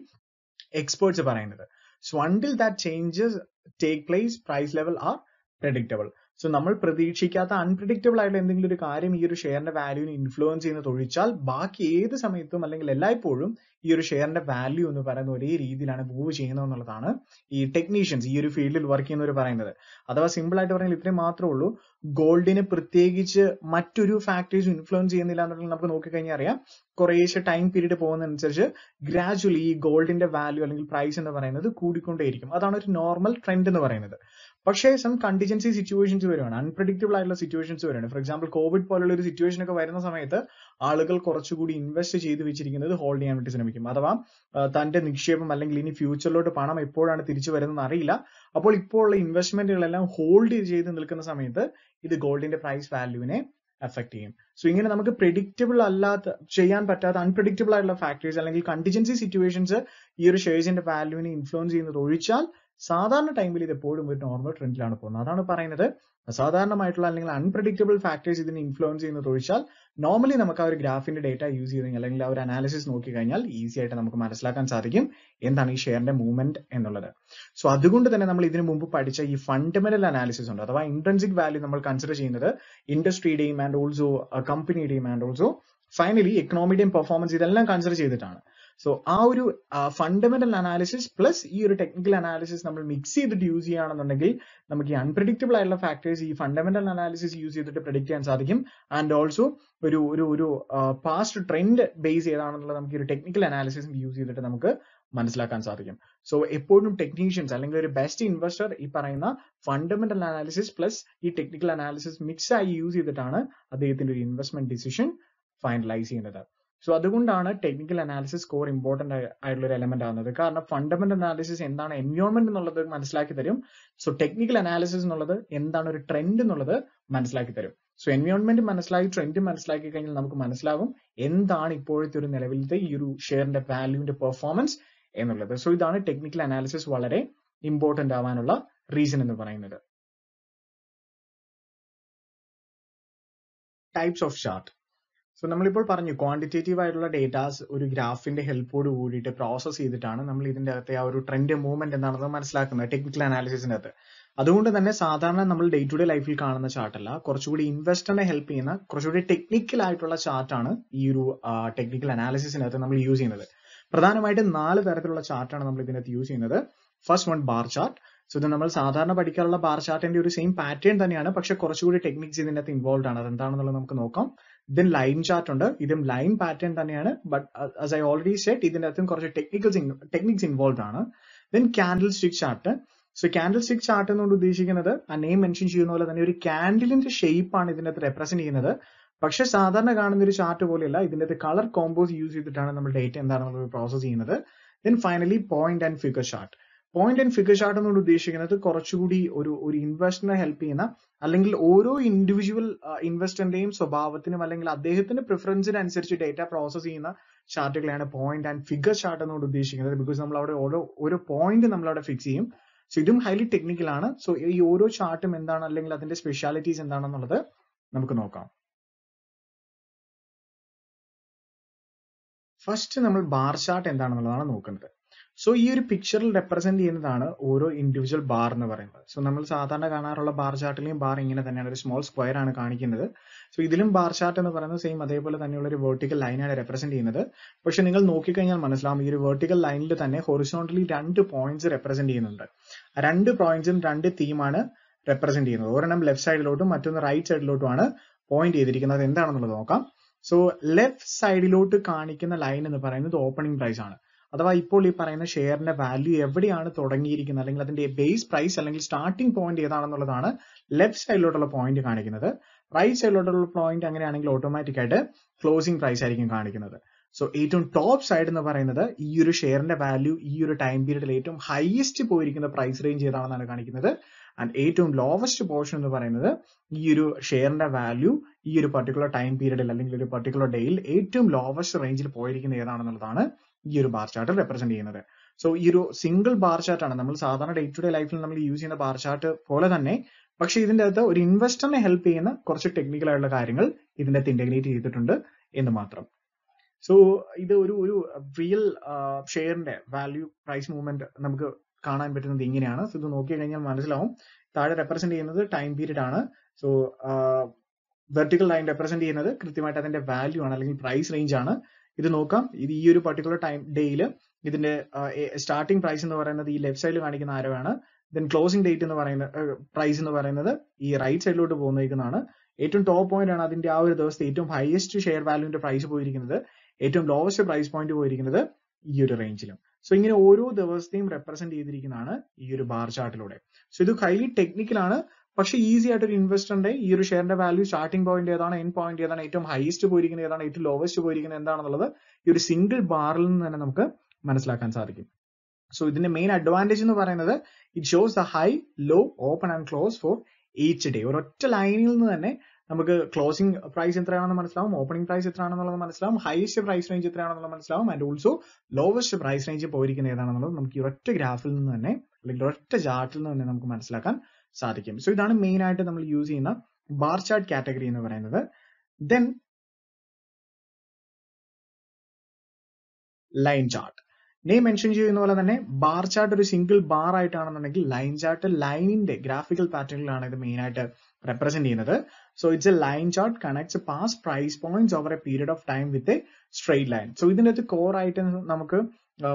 എക്സ്പേർട്സ് പറയുന്നത് so until that changes take place price level are predictable so നമ്മൾ പ്രതീക്ഷിക്കാത്ത അൺപ്രഡിക്റ്റബിൾ ആയിട്ടുള്ള എന്തെങ്കിലും ഒരു കാര്യം ഈ ഒരു ഷെയറിന്റെ വാല്യൂവിനെ ഇൻഫ്ലുവൻസ് ചെയ്യുന്ന തൊഴിച്ചാൽ ബാക്കി ഏത് സമയത്തും അല്ലെങ്കിൽ എല്ലായ്പ്പോഴും ഈ ഒരു ഷെയറിന്റെ വാല്യൂ എന്ന് പറയുന്ന ഒരേ രീതിയിലാണ് മൂവ് ചെയ്യുന്നത് എന്നുള്ളതാണ് ഈ ടെക്നീഷ്യൻസ് ഈ ഒരു ഫീൽഡിൽ വർക്ക് ചെയ്യുന്നവർ പറയുന്നത് അഥവാ സിമ്പിൾ ആയിട്ട് പറഞ്ഞാൽ ഇത്രയും മാത്രമേ ഉള്ളൂ ഗോൾഡിനെ പ്രത്യേകിച്ച് മറ്റൊരു ഫാക്ടേഴ്സ് ഇൻഫ്ലുവൻസ് ചെയ്യുന്നില്ല എന്നുള്ളത് നമുക്ക് നോക്കിക്കഴിഞ്ഞാൽ അറിയാം കുറേശ്ശെ ടൈം പീരീഡ് പോകുന്നതനുസരിച്ച് ഗ്രാജുവലി ഈ ഗോൾഡിന്റെ വാല്യൂ അല്ലെങ്കിൽ പ്രൈസ് എന്ന് പറയുന്നത് കൂടിക്കൊണ്ടേയിരിക്കും അതാണ് ഒരു നോർമൽ ട്രെൻഡ് എന്ന് പറയുന്നത് പക്ഷേ സം കണ്ടിജൻസി സിറ്റുവേഷൻസ് വരുവാണ് അൺപ്രഡിക്റ്റബിൾ ആയിട്ടുള്ള സിറ്റുവേഷൻസ് വരുവാണ് ഫോർ എക്സാമ്പിൾ കോവിഡ് പോലുള്ള ഒരു സിറ്റുവേഷൻ ഒക്കെ വരുന്ന സമയത്ത് ആളുകൾ കുറച്ചുകൂടി ഇൻവെസ്റ്റ് ചെയ്ത് വെച്ചിരിക്കുന്നത് ഹോൾഡ് ചെയ്യാൻ വേണ്ടി ശ്രമിക്കും അഥവാ തന്റെ നിക്ഷേപം അല്ലെങ്കിൽ ഇനി ഫ്യൂച്ചറിലോട്ട് പണം എപ്പോഴാണ് തിരിച്ചു വരുന്നത് അറിയില്ല അപ്പോൾ ഇപ്പോൾ ഉള്ള ഇൻവെസ്റ്റ്മെന്റുകളെല്ലാം ഹോൾഡ് ചെയ്ത് നിൽക്കുന്ന സമയത്ത് ഇത് ഗോൾഡിന്റെ പ്രൈസ് വാല്യൂവിനെ എഫക്ട് ചെയ്യും സോ ഇങ്ങനെ നമുക്ക് പ്രിഡിക്റ്റബിൾ അല്ലാത്ത ചെയ്യാൻ പറ്റാത്ത അൺപ്രഡിക്റ്റബിൾ ആയിട്ടുള്ള ഫാക്ടേഴ്സ് അല്ലെങ്കിൽ കണ്ടിജൻസി സിറ്റുവേഷൻസ് ഈ ഒരു ഷെയർസിന്റെ വാല്യൂവിനെ ഇൻഫ്ലുവൻസ് ചെയ്യുന്നത് ഒഴിച്ചാൽ സാധാരണ ടൈമിൽ ഇത് എപ്പോഴും ഒരു നോർമൽ ട്രെൻഡിലാണ് പോകുന്നത് അതാണ് പറയുന്നത് സാധാരണമായിട്ടുള്ള അല്ലെങ്കിൽ അൺപ്രഡിക്റ്റബിൾ ഫാക്ടേഴ്സ് ഇതിനെ ഇൻഫ്ലുവൻസ് ചെയ്യുന്നത് ചോദിച്ചാൽ നോർമലി നമുക്ക് ആ ഒരു ഗ്രാഫിന്റെ ഡേറ്റ യൂസ് ചെയ്തെങ്കിൽ അല്ലെങ്കിൽ ആ ഒരു അനാലിസിസ് നോക്കി കഴിഞ്ഞാൽ ഈസി ആയിട്ട് നമുക്ക് മനസ്സിലാക്കാൻ സാധിക്കും എന്താണ് ഈ ഷെയറിന്റെ മൂവ്മെന്റ് എന്നുള്ളത് സോ അതുകൊണ്ട് തന്നെ നമ്മൾ ഇതിനു മുമ്പ് പഠിച്ച ഈ ഫണ്ടമെന്റൽ അനാലിസിസ് ഉണ്ട് അഥവാ ഇൻട്രൻസിക് വാല്യൂ നമ്മൾ കൺസിഡർ ചെയ്യുന്നത് ഇൻഡസ്ട്രിയുടെയും ആൻഡ് ഓൾസോ കമ്പനിയുടെയും ആൻഡ് ഓൾസോ ഫൈനലി എക്കണോമിയുടെയും പെർഫോമൻസ് ഇതെല്ലാം കൺസിഡർ ചെയ്തിട്ടാണ് സോ ആ ഒരു ഫണ്ടമെന്റൽ അനാലിസിസ് പ്ലസ് ഈ ഒരു ടെക്നിക്കൽ അനാലിസിസ് നമ്മൾ മിക്സ് ചെയ്തിട്ട് യൂസ് ചെയ്യുകയാണെന്നുണ്ടെങ്കിൽ നമുക്ക് ഈ അൺപ്രഡിക്റ്റബിൾ ആയിട്ടുള്ള ഫാക്ടേഴ്സ് ഈ ഫണ്ടമെന്റൽ അനാലിസിസ് യൂസ് ചെയ്തിട്ട് പ്രഡിക്ട് ചെയ്യാൻ സാധിക്കും ആൻഡ് ഓൾസോ ഒരു ഒരു ഒരു പാസ്റ്റ് ട്രെൻഡ് ബേസ് ചെയ്താണെന്നുള്ള നമുക്ക് ഈ ഒരു ടെക്നിക്കൽ അനാലിസിസ് യൂസ് ചെയ്തിട്ട് നമുക്ക് മനസ്സിലാക്കാൻ സാധിക്കും സോ എപ്പോഴും ടെക്നീഷ്യൻസ് അല്ലെങ്കിൽ ഒരു ബെസ്റ്റ് ഇൻവെസ്റ്റർ ഈ പറയുന്ന ഫണ്ടമെന്റൽ അനാലിസിസ് പ്ലസ് ഈ ടെക്നിക്കൽ അനാലിസിസ് മിക്സ് ആയി യൂസ് ചെയ്തിട്ടാണ് അദ്ദേഹത്തിന്റെ ഒരു ഇൻവെസ്റ്റ്മെന്റ് ഡിസിഷൻ ഫൈനലൈസ് ചെയ്യുന്നത് സോ അതുകൊണ്ടാണ് ടെക്നിക്കൽ അനാലിസിസ് കോർ ഇമ്പോർട്ടന്റ് ആയിട്ടുള്ള ഒരു എലമെന്റ് ആകുന്നത് കാരണം ഫണ്ടമെന്റൽ അനാലിസിസ് എന്താണ് എൻവയോൺമെന്റ് എന്നുള്ളത് മനസ്സിലാക്കി തരും സോ ടെക്നിക്കൽ അനാലിസിസ് എന്നുള്ളത് എന്താണ് ഒരു ട്രെൻഡ് എന്നുള്ളത് മനസ്സിലാക്കി തരും സോ എൻവയോൺമെന്റ് മനസ്സിലാക്കി ട്രെൻഡ് മനസ്സിലാക്കി കഴിഞ്ഞാൽ നമുക്ക് മനസ്സിലാകും എന്താണ് ഇപ്പോഴത്തെ ഒരു നിലവിലത്തെ ഈ ഒരു ഷെയറിന്റെ വാല്യൂവിന്റെ പെർഫോമൻസ് എന്നുള്ളത് സോ ഇതാണ് ടെക്നിക്കൽ അനാലിസിസ് വളരെ ഇമ്പോർട്ടന്റ് ആവാനുള്ള റീസൺ എന്ന് പറയുന്നത് ടൈപ്സ് ഓഫ് ഷാർട്ട് സോ നമ്മളിപ്പോൾ പറഞ്ഞു ക്വാണ്ടിറ്റേറ്റീവ് ആയിട്ടുള്ള ഡേറ്റാസ് ഒരു ഗ്രാഫിന്റെ ഹെൽപ്പോട് കൂടിയിട്ട് പ്രോസസ് ചെയ്തിട്ടാണ് നമ്മൾ ഇതിന്റെ അകത്തെ ആ ഒരു ട്രെൻഡ് മൂവ്മെന്റ് എന്താണെന്ന് മനസ്സിലാക്കുന്നത് ടെക്നിക്കൽ അനാലിസിന്റെ അകത്ത് അതുകൊണ്ട് തന്നെ സാധാരണ നമ്മൾ ഡേ ടു ഡേ ലൈഫിൽ കാണുന്ന ചാർട്ടല്ല കുറച്ചുകൂടി ഇൻവെസ്റ്ററിനെ ഹെൽപ്പ് ചെയ്യുന്ന കുറച്ചുകൂടി ടെക്നിക്കൽ ആയിട്ടുള്ള ചാർട്ടാണ് ഈ ഒരു ടെക്നിക്കൽ അനാലിസിസിനകത്ത് നമ്മൾ യൂസ് ചെയ്യുന്നത് പ്രധാനമായിട്ടും നാല് തരത്തിലുള്ള ചാർട്ടാണ് നമ്മൾ ഇതിനകത്ത് യൂസ് ചെയ്യുന്നത് first one bar chart so ഇത് നമ്മൾ സാധാരണ പഠിക്കാനുള്ള ബാർ ചാർട്ടിന്റെ ഒരു സെയിം പാറ്റേൺ തന്നെയാണ് പക്ഷെ കുറച്ചുകൂടി ടെക്നിക്സ് ഇതിനകത്ത് ഇൻവോൾവ് ആണ് അതെന്താണെന്നുള്ളത് നമുക്ക് നോക്കാം ദെൻ ലൈൻ ചാർട്ട് ഉണ്ട് ഇതും ലൈൻ പാറ്റേൺ തന്നെയാണ് but as I already said ഇതിന്റെ അകത്തും കുറച്ച് ടെക്നിക്കൽസ് ടെക്നിക്സ് ഇൻവോൾവ് ആണ് then candlestick chart so candlestick chart എന്നുകൊണ്ട് ഉദ്ദേശിക്കുന്നത് ആ നെയിം മെൻഷൻ ചെയ്യുന്ന പോലെ തന്നെ ഒരു കാൻഡിലിന്റെ ഷേപ്പാണ് ഇതിന്റെ അകത്ത് റെപ്രസെന്റ് ചെയ്യുന്നത് പക്ഷെ സാധാരണ കാണുന്ന ഒരു ചാർട്ട് പോലെയല്ല ഇതിന്റെ അകത്ത് കളർ കോമ്പോസ് യൂസ് ചെയ്തിട്ടാണ് നമ്മൾ ഡേറ്റ എന്താണ് പ്രോസസ് ചെയ്യുന്നത് then finally point and figure chart point and figure chart എന്നുകൊണ്ട് ഉദ്ദേശിക്കുന്നത് കുറച്ചുകൂടി ഒരു ഒരു ഇൻവെസ്റ്ററിനെ ഹെൽപ്പ് ചെയ്യുന്ന അല്ലെങ്കിൽ ഓരോ ഇൻഡിവിജ്വൽ ഇൻവെസ്റ്ററിന്റെയും സ്വഭാവത്തിനും അല്ലെങ്കിൽ അദ്ദേഹത്തിന്റെ പ്രിഫറൻസിനനുസരിച്ച് ഡേറ്റ പ്രോസസ് ചെയ്യുന്ന ചാർട്ടുകളെയാണ് പോയിന്റ് ആൻഡ് ഫിഗർ ചാർട്ട് എന്നുകൊണ്ട് ഉദ്ദേശിക്കുന്നത് ബിക്കോസ് നമ്മൾ അവിടെ ഓരോ ഓരോ പോയിന്റ് നമ്മൾ അവിടെ ഫിക്സ് ചെയ്യും സോ ഇതും ഹൈലി ടെക്നിക്കൽ ആണ് സോ ഈ ഓരോ ചാർട്ടും എന്താണ് അല്ലെങ്കിൽ അതിന്റെ സ്പെഷ്യാലിറ്റീസ് എന്താണെന്നുള്ളത് നമുക്ക് നോക്കാം ഫസ്റ്റ് നമ്മൾ ബാർ ചാർട്ട് എന്താണെന്നുള്ളതാണ് നോക്കുന്നത് സോ ഈ ഒരു പിക്ചറിൽ റെപ്രസെന്റ് ചെയ്യുന്നതാണ് ഓരോ ഇൻഡിവിജ്വൽ ബാർ എന്ന് പറയുന്നത് സോ നമ്മൾ സാധാരണ കാണാറുള്ള ബാർ ചാർട്ടിലെയും ബാർ ഇങ്ങനെ തന്നെയാണ് ഒരു സ്മോൾ സ്ക്വയർ ആണ് കാണിക്കുന്നത് സോ ഇതിലും ബാർ ചാർട്ട് എന്ന് പറയുന്നത് സെയിം അതേപോലെ തന്നെയുള്ള ഒരു വെർട്ടിക്കൽ ലൈനാണ് റെപ്രസെന്റ് ചെയ്യുന്നത് പക്ഷെ നിങ്ങൾ നോക്കിക്കഴിഞ്ഞാൽ മനസ്സിലാവും ഈ ഒരു വെർട്ടിക്കൽ ലൈനിൽ തന്നെ ഹൊറിസോണ്ടലി രണ്ട് പോയിന്റ്സ് റെപ്രസെന്റ് ചെയ്യുന്നുണ്ട് രണ്ട് പോയിന്റ്സും രണ്ട് തീമാണ് റെപ്രസെന്റ് ചെയ്യുന്നത് ഒരെണ്ണം ലെഫ്റ്റ് സൈഡിലോട്ടും മറ്റൊന്ന് റൈറ്റ് സൈഡിലോട്ടുമാണ് പോയിന്റ് ചെയ്തിരിക്കുന്നത് എന്താണെന്നുള്ളത് നോക്കാം സോ ലെഫ്റ്റ് സൈഡിലോട്ട് കാണിക്കുന്ന ലൈൻ എന്ന് പറയുന്നത് ഓപ്പണിംഗ് പ്രൈസ് ആണ് അഥവാ ഇപ്പോൾ ഈ പറയുന്ന ഷെയറിന്റെ വാല്യൂ എവിടെയാണ് തുടങ്ങിയിരിക്കുന്നത് അല്ലെങ്കിൽ അതിന്റെ ബേസ് പ്രൈസ് അല്ലെങ്കിൽ സ്റ്റാർട്ടിംഗ് പോയിന്റ് ഏതാണെന്നുള്ളതാണ് ലെഫ്റ്റ് സൈഡിലോട്ടുള്ള പോയിന്റ് കാണിക്കുന്നത് റൈറ്റ് സൈഡിലോട്ടുള്ള പോയിന്റ് അങ്ങനെയാണെങ്കിൽ ഓട്ടോമാറ്റിക് ആയിട്ട് ക്ലോസിംഗ് പ്രൈസ് ആയിരിക്കും കാണിക്കുന്നത് സോ ഏറ്റവും ടോപ്പ് സൈഡ് എന്ന് പറയുന്നത് ഈ ഒരു ഷെയറിന്റെ വാല്യൂ ഈ ഒരു ടൈം പീരീഡിൽ ഏറ്റവും ഹയസ്റ്റ് പോയിരിക്കുന്ന പ്രൈസ് റേഞ്ച് ഏതാണെന്നാണ് കാണിക്കുന്നത് ആൻഡ് ഏറ്റവും ലോവസ്റ്റ് പോർഷൻ എന്ന് പറയുന്നത് ഈ ഒരു ഷെയറിന്റെ വാല്യൂ ഈ ഒരു പർട്ടിക്കുലർ ടൈം പീരീഡിൽ അല്ലെങ്കിൽ ഒരു പർട്ടിക്കുലർ ഡേയിൽ ഏറ്റവും ലോവസ്റ്റ് റേഞ്ചിൽ പോയിരിക്കുന്ന ഏതാണെന്നുള്ളതാണ് ഈ ഒരു ബാർ ചാർട്ട് റെപ്രസെന്റ് ചെയ്യുന്നത് സോ ഈ ഒരു സിംഗിൾ ബാർ ചാർട്ട് ആണ് നമ്മൾ സാധാരണ ഡേ ടു ഡേ ലൈഫിൽ നമ്മൾ യൂസ് ചെയ്യുന്ന ബാർ ചാർട്ട് പോലെ തന്നെ പക്ഷേ ഇതിന്റെ അകത്ത് ഒരു ഇൻവെസ്റ്ററിനെ ഹെൽപ്പ് ചെയ്യുന്ന കുറച്ച് ടെക്നിക്കൽ ആയിട്ടുള്ള കാര്യങ്ങൾ ഇതിന്റെ അകത്ത് ഇന്റഗ്രേറ്റ് ചെയ്തിട്ടുണ്ട് എന്ന് മാത്രം സോ ഇത് ഒരു ഒരു റിയൽ ഷെയറിന്റെ വാല്യൂ പ്രൈസ് മൂവ്മെന്റ് നമുക്ക് കാണാൻ പറ്റുന്നത് ഇങ്ങനെയാണ് സോ ഇത് നോക്കി കഴിഞ്ഞാൽ മനസ്സിലാവും താഴെ റെപ്രസെന്റ് ചെയ്യുന്നത് ടൈം പീരീഡ് ആണ് സോ വെർട്ടിക്കൽ ലൈൻ റെപ്രസെന്റ് ചെയ്യുന്നത് കൃത്യമായിട്ട് അതിന്റെ വാല്യൂ ആണ് അല്ലെങ്കിൽ പ്രൈസ് റേഞ്ച് ആണ് ഇത് നോക്കാം ഇത് ഈ ഒരു പർട്ടിക്കുലർ ടൈം ഡേയിൽ ഇതിന്റെ സ്റ്റാർട്ടിംഗ് പ്രൈസ് എന്ന് പറയുന്നത് ഈ ലെഫ്റ്റ് സൈഡിൽ കാണിക്കുന്ന ആരോയാണ് ദെൻ ക്ലോസിംഗ് ഡേറ്റ് എന്ന് പറയുന്ന പ്രൈസ് എന്ന് പറയുന്നത് ഈ റൈറ്റ് സൈഡിലോട്ട് പോകുന്നതാണ് ഏറ്റവും ടോപ്പ് പോയിന്റ് ആണ് അതിന്റെ ആ ഒരു ദിവസത്തെ ഏറ്റവും ഹയസ്റ്റ് ഷെയർ വാല്യൂന്റെ പ്രൈസ് പോയിരിക്കുന്നത് ഏറ്റവും ലോവസ്റ്റ് പ്രൈസ് പോയിന്റ് പോയിരിക്കുന്നത് ഈ ഒരു റേഞ്ചിലും സോ ഇങ്ങനെ ഓരോ ദിവസത്തെയും റെപ്രസെന്റ് ചെയ്തിരിക്കുന്നതാണ് ഈ ഒരു ബാർ ചാർട്ടിലൂടെ സോ ഇത് ഹൈലി ടെക്നിക്കലാണ് പക്ഷേ ഈസി ആയിട്ട് ഒരു ഇൻവെസ്റ്ററിന്റെ ഈ ഒരു ഷെയറിന്റെ വാല്യൂ സ്റ്റാർട്ടിംഗ് പോയിന്റ് ഏതാണ് എൻ പോയിന്റ് ഏതാണ് ഏറ്റവും ഹൈസ്റ്റ് പോയിരിക്കുന്നത് ഏതാണ് ഏറ്റവും ലോവസ്റ്റ് പോയിരിക്കുന്നത് എന്താണെന്നുള്ളത് ഈ ഒരു സിംഗിൾ ബാറിൽ നിന്ന് തന്നെ നമുക്ക് മനസ്സിലാക്കാൻ സാധിക്കും സോ ഇതിന്റെ മെയിൻ അഡ്വാൻറ്റേജ് എന്ന് പറയുന്നത് it shows the high low open and close for each day ഒരൊറ്റ ലൈനിൽ നിന്ന് തന്നെ നമുക്ക് ക്ലോസിംഗ് പ്രൈസ് എത്രയാണെന്ന് മനസ്സിലാവും ഓപ്പണിംഗ് പ്രൈസ് എത്രയാണെന്നുള്ളത് മനസ്സിലാവും ഹയസ്റ്റ് പ്രൈസ് റേഞ്ച് എത്രയാണെന്നുള്ളത് മനസ്സിലാവും and also lowest price range പോയിരിക്കുന്ന ഏതാണെന്നുള്ളത് നമുക്ക് ഈ ഒറ്റ ഗ്രാഫിൽ നിന്ന് തന്നെ അല്ലെങ്കിൽ ഒറ്റ ചാർട്ടിൽ നിന്ന് തന്നെ നമുക്ക് മനസ്സിലാക്കാൻ സാധിക്കും സോ ഇതാണ് മെയിൻ ആയിട്ട് നമ്മൾ യൂസ് ചെയ്യുന്ന ബാർ ചാർട്ട് കാറ്റഗറി എന്ന് പറയുന്നത് ദെൻ ലൈൻ ചാർട്ട് നെയ് മെൻഷൻ ചെയ്യുന്ന പോലെ തന്നെ ബാർ ചാർട്ട് ഒരു സിംഗിൾ ബാർ ആയിട്ടാണെന്നുണ്ടെങ്കിൽ ലൈൻ ചാർട്ട് ലൈനിന്റെ ഗ്രാഫിക്കൽ പാറ്റേണിലാണ് ഇത് മെയിൻ ആയിട്ട് റെപ്രസെന്റ് ചെയ്യുന്നത് so it's a line chart connects past price points over a period of time with a straight line so ഇതിൻ്റെ അകത്ത് കോർ ആയിട്ട് നമുക്ക്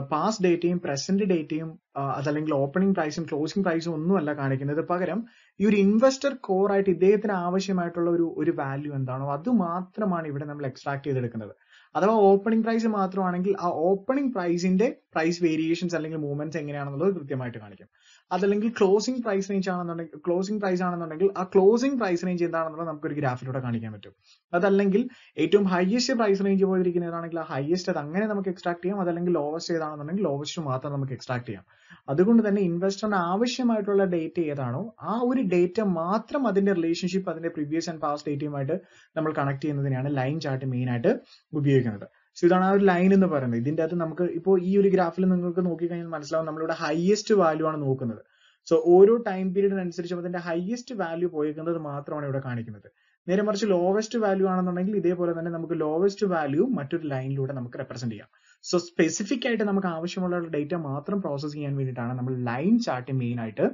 പാസ് ഡേറ്റയും പ്രസന്റ് ഡേറ്റയും അതല്ലെങ്കിൽ ഓപ്പണിംഗ് പ്രൈസും ക്ലോസിംഗ് പ്രൈസും ഒന്നുമല്ല കാണിക്കുന്നത് പകരം ഈ ഒരു ഇൻവെസ്റ്റർ കോർ ആയിട്ട് ഇദ്ദേഹത്തിന് ആവശ്യമായിട്ടുള്ള ഒരു ഒരു വാല്യൂ എന്താണോ അത് മാത്രമാണ് ഇവിടെ നമ്മൾ എക്സ്ട്രാക്ട് ചെയ്തെടുക്കുന്നത് അഥവാ ഓപ്പണിംഗ് പ്രൈസ് മാത്രമാണെങ്കിൽ ആ ഓപ്പണിംഗ് പ്രൈസിന്റെ പ്രൈസ് വേരിയേഷൻസ് അല്ലെങ്കിൽ മൂവ്മെന്റ്സ് എങ്ങനെയാണെന്നുള്ളത് കൃത്യമായിട്ട് കാണിക്കും അതല്ലെങ്കിൽ ക്ലോസിംഗ് പ്രൈസ് റേഞ്ച് ആണെന്നുണ്ടെങ്കിൽ ക്ലോസിംഗ് പ്രൈസ് ആണെന്നുണ്ടെങ്കിൽ ആ ക്ലോസിംഗ് പ്രൈസ് റേഞ്ച് എന്താണെന്നുള്ളത് നമുക്ക് ഒരു ഗ്രാഫിലൂടെ കാണിക്കാൻ പറ്റും അതല്ലെങ്കിൽ ഏറ്റവും ഹയസ്റ്റ് പ്രൈസ് റേഞ്ച് പോയിരിക്കുന്ന ഏതാണെങ്കിൽ ആ ഹയസ്റ്റ് അത് അങ്ങനെ നമുക്ക് എക്സ്ട്രാക്ട് ചെയ്യാം അതല്ലെങ്കിൽ ലോവസ്റ്റ് ഏതാണെന്നുണ്ടെങ്കിൽ ലോവസ്റ്റ് മാത്രം നമുക്ക് എക്സ്ട്രാക്ട് ചെയ്യാം അതുകൊണ്ട് തന്നെ ഇൻവെസ്റ്ററിന് ആവശ്യമായിട്ടുള്ള ഡേറ്റ ഏതാണോ ആ ഒരു ഡേറ്റ മാത്രം അതിന്റെ റിലേഷൻഷിപ്പ് അതിന്റെ പ്രീവിയസ് ആൻഡ് പാസ്റ്റ് ഡേറ്റയുമായിട്ട് നമ്മൾ കണക്ട് ചെയ്യുന്നതിനാണ് ലൈൻ ചാർട്ട് മെയിൻ ആയിട്ട് ഉപയോഗിക്കുന്നത് സോ ഇതാണ് ആ ഒരു ലൈൻ എന്ന് പറയുന്നത് ഇതിന്റെ അകത്ത് നമുക്ക് ഇപ്പോൾ ഈ ഒരു ഗ്രാഫിൽ നിങ്ങൾക്ക് നോക്കിക്കഴിഞ്ഞാൽ മനസ്സിലാവും നമ്മളിവിടെ ഹയസ്റ്റ് വാല്യൂ ആണ് നോക്കുന്നത് സോ ഓരോ ടൈം പീരീഡിനനുസരിച്ച് അതിന്റെ ഹയസ്റ്റ് വാല്യൂ പോയിരിക്കുന്നത് മാത്രമാണ് ഇവിടെ കാണിക്കുന്നത് നേരെ മറിച്ച് ലോവസ്റ്റ് വാല്യൂ ആണെന്നുണ്ടെങ്കിൽ ഇതേപോലെ തന്നെ നമുക്ക് ലോവസ്റ്റ് വാല്യൂ മറ്റൊരു ലൈനിലൂടെ നമുക്ക് റെപ്രസെന്റ് ചെയ്യാം സോ സ്പെസിഫിക് ആയിട്ട് നമുക്ക് ആവശ്യമുള്ള ഡേറ്റ മാത്രം പ്രോസസ് ചെയ്യാൻ വേണ്ടിയിട്ടാണ് നമ്മൾ ലൈൻ ചാർട്ട് മെയിൻ ആയിട്ട്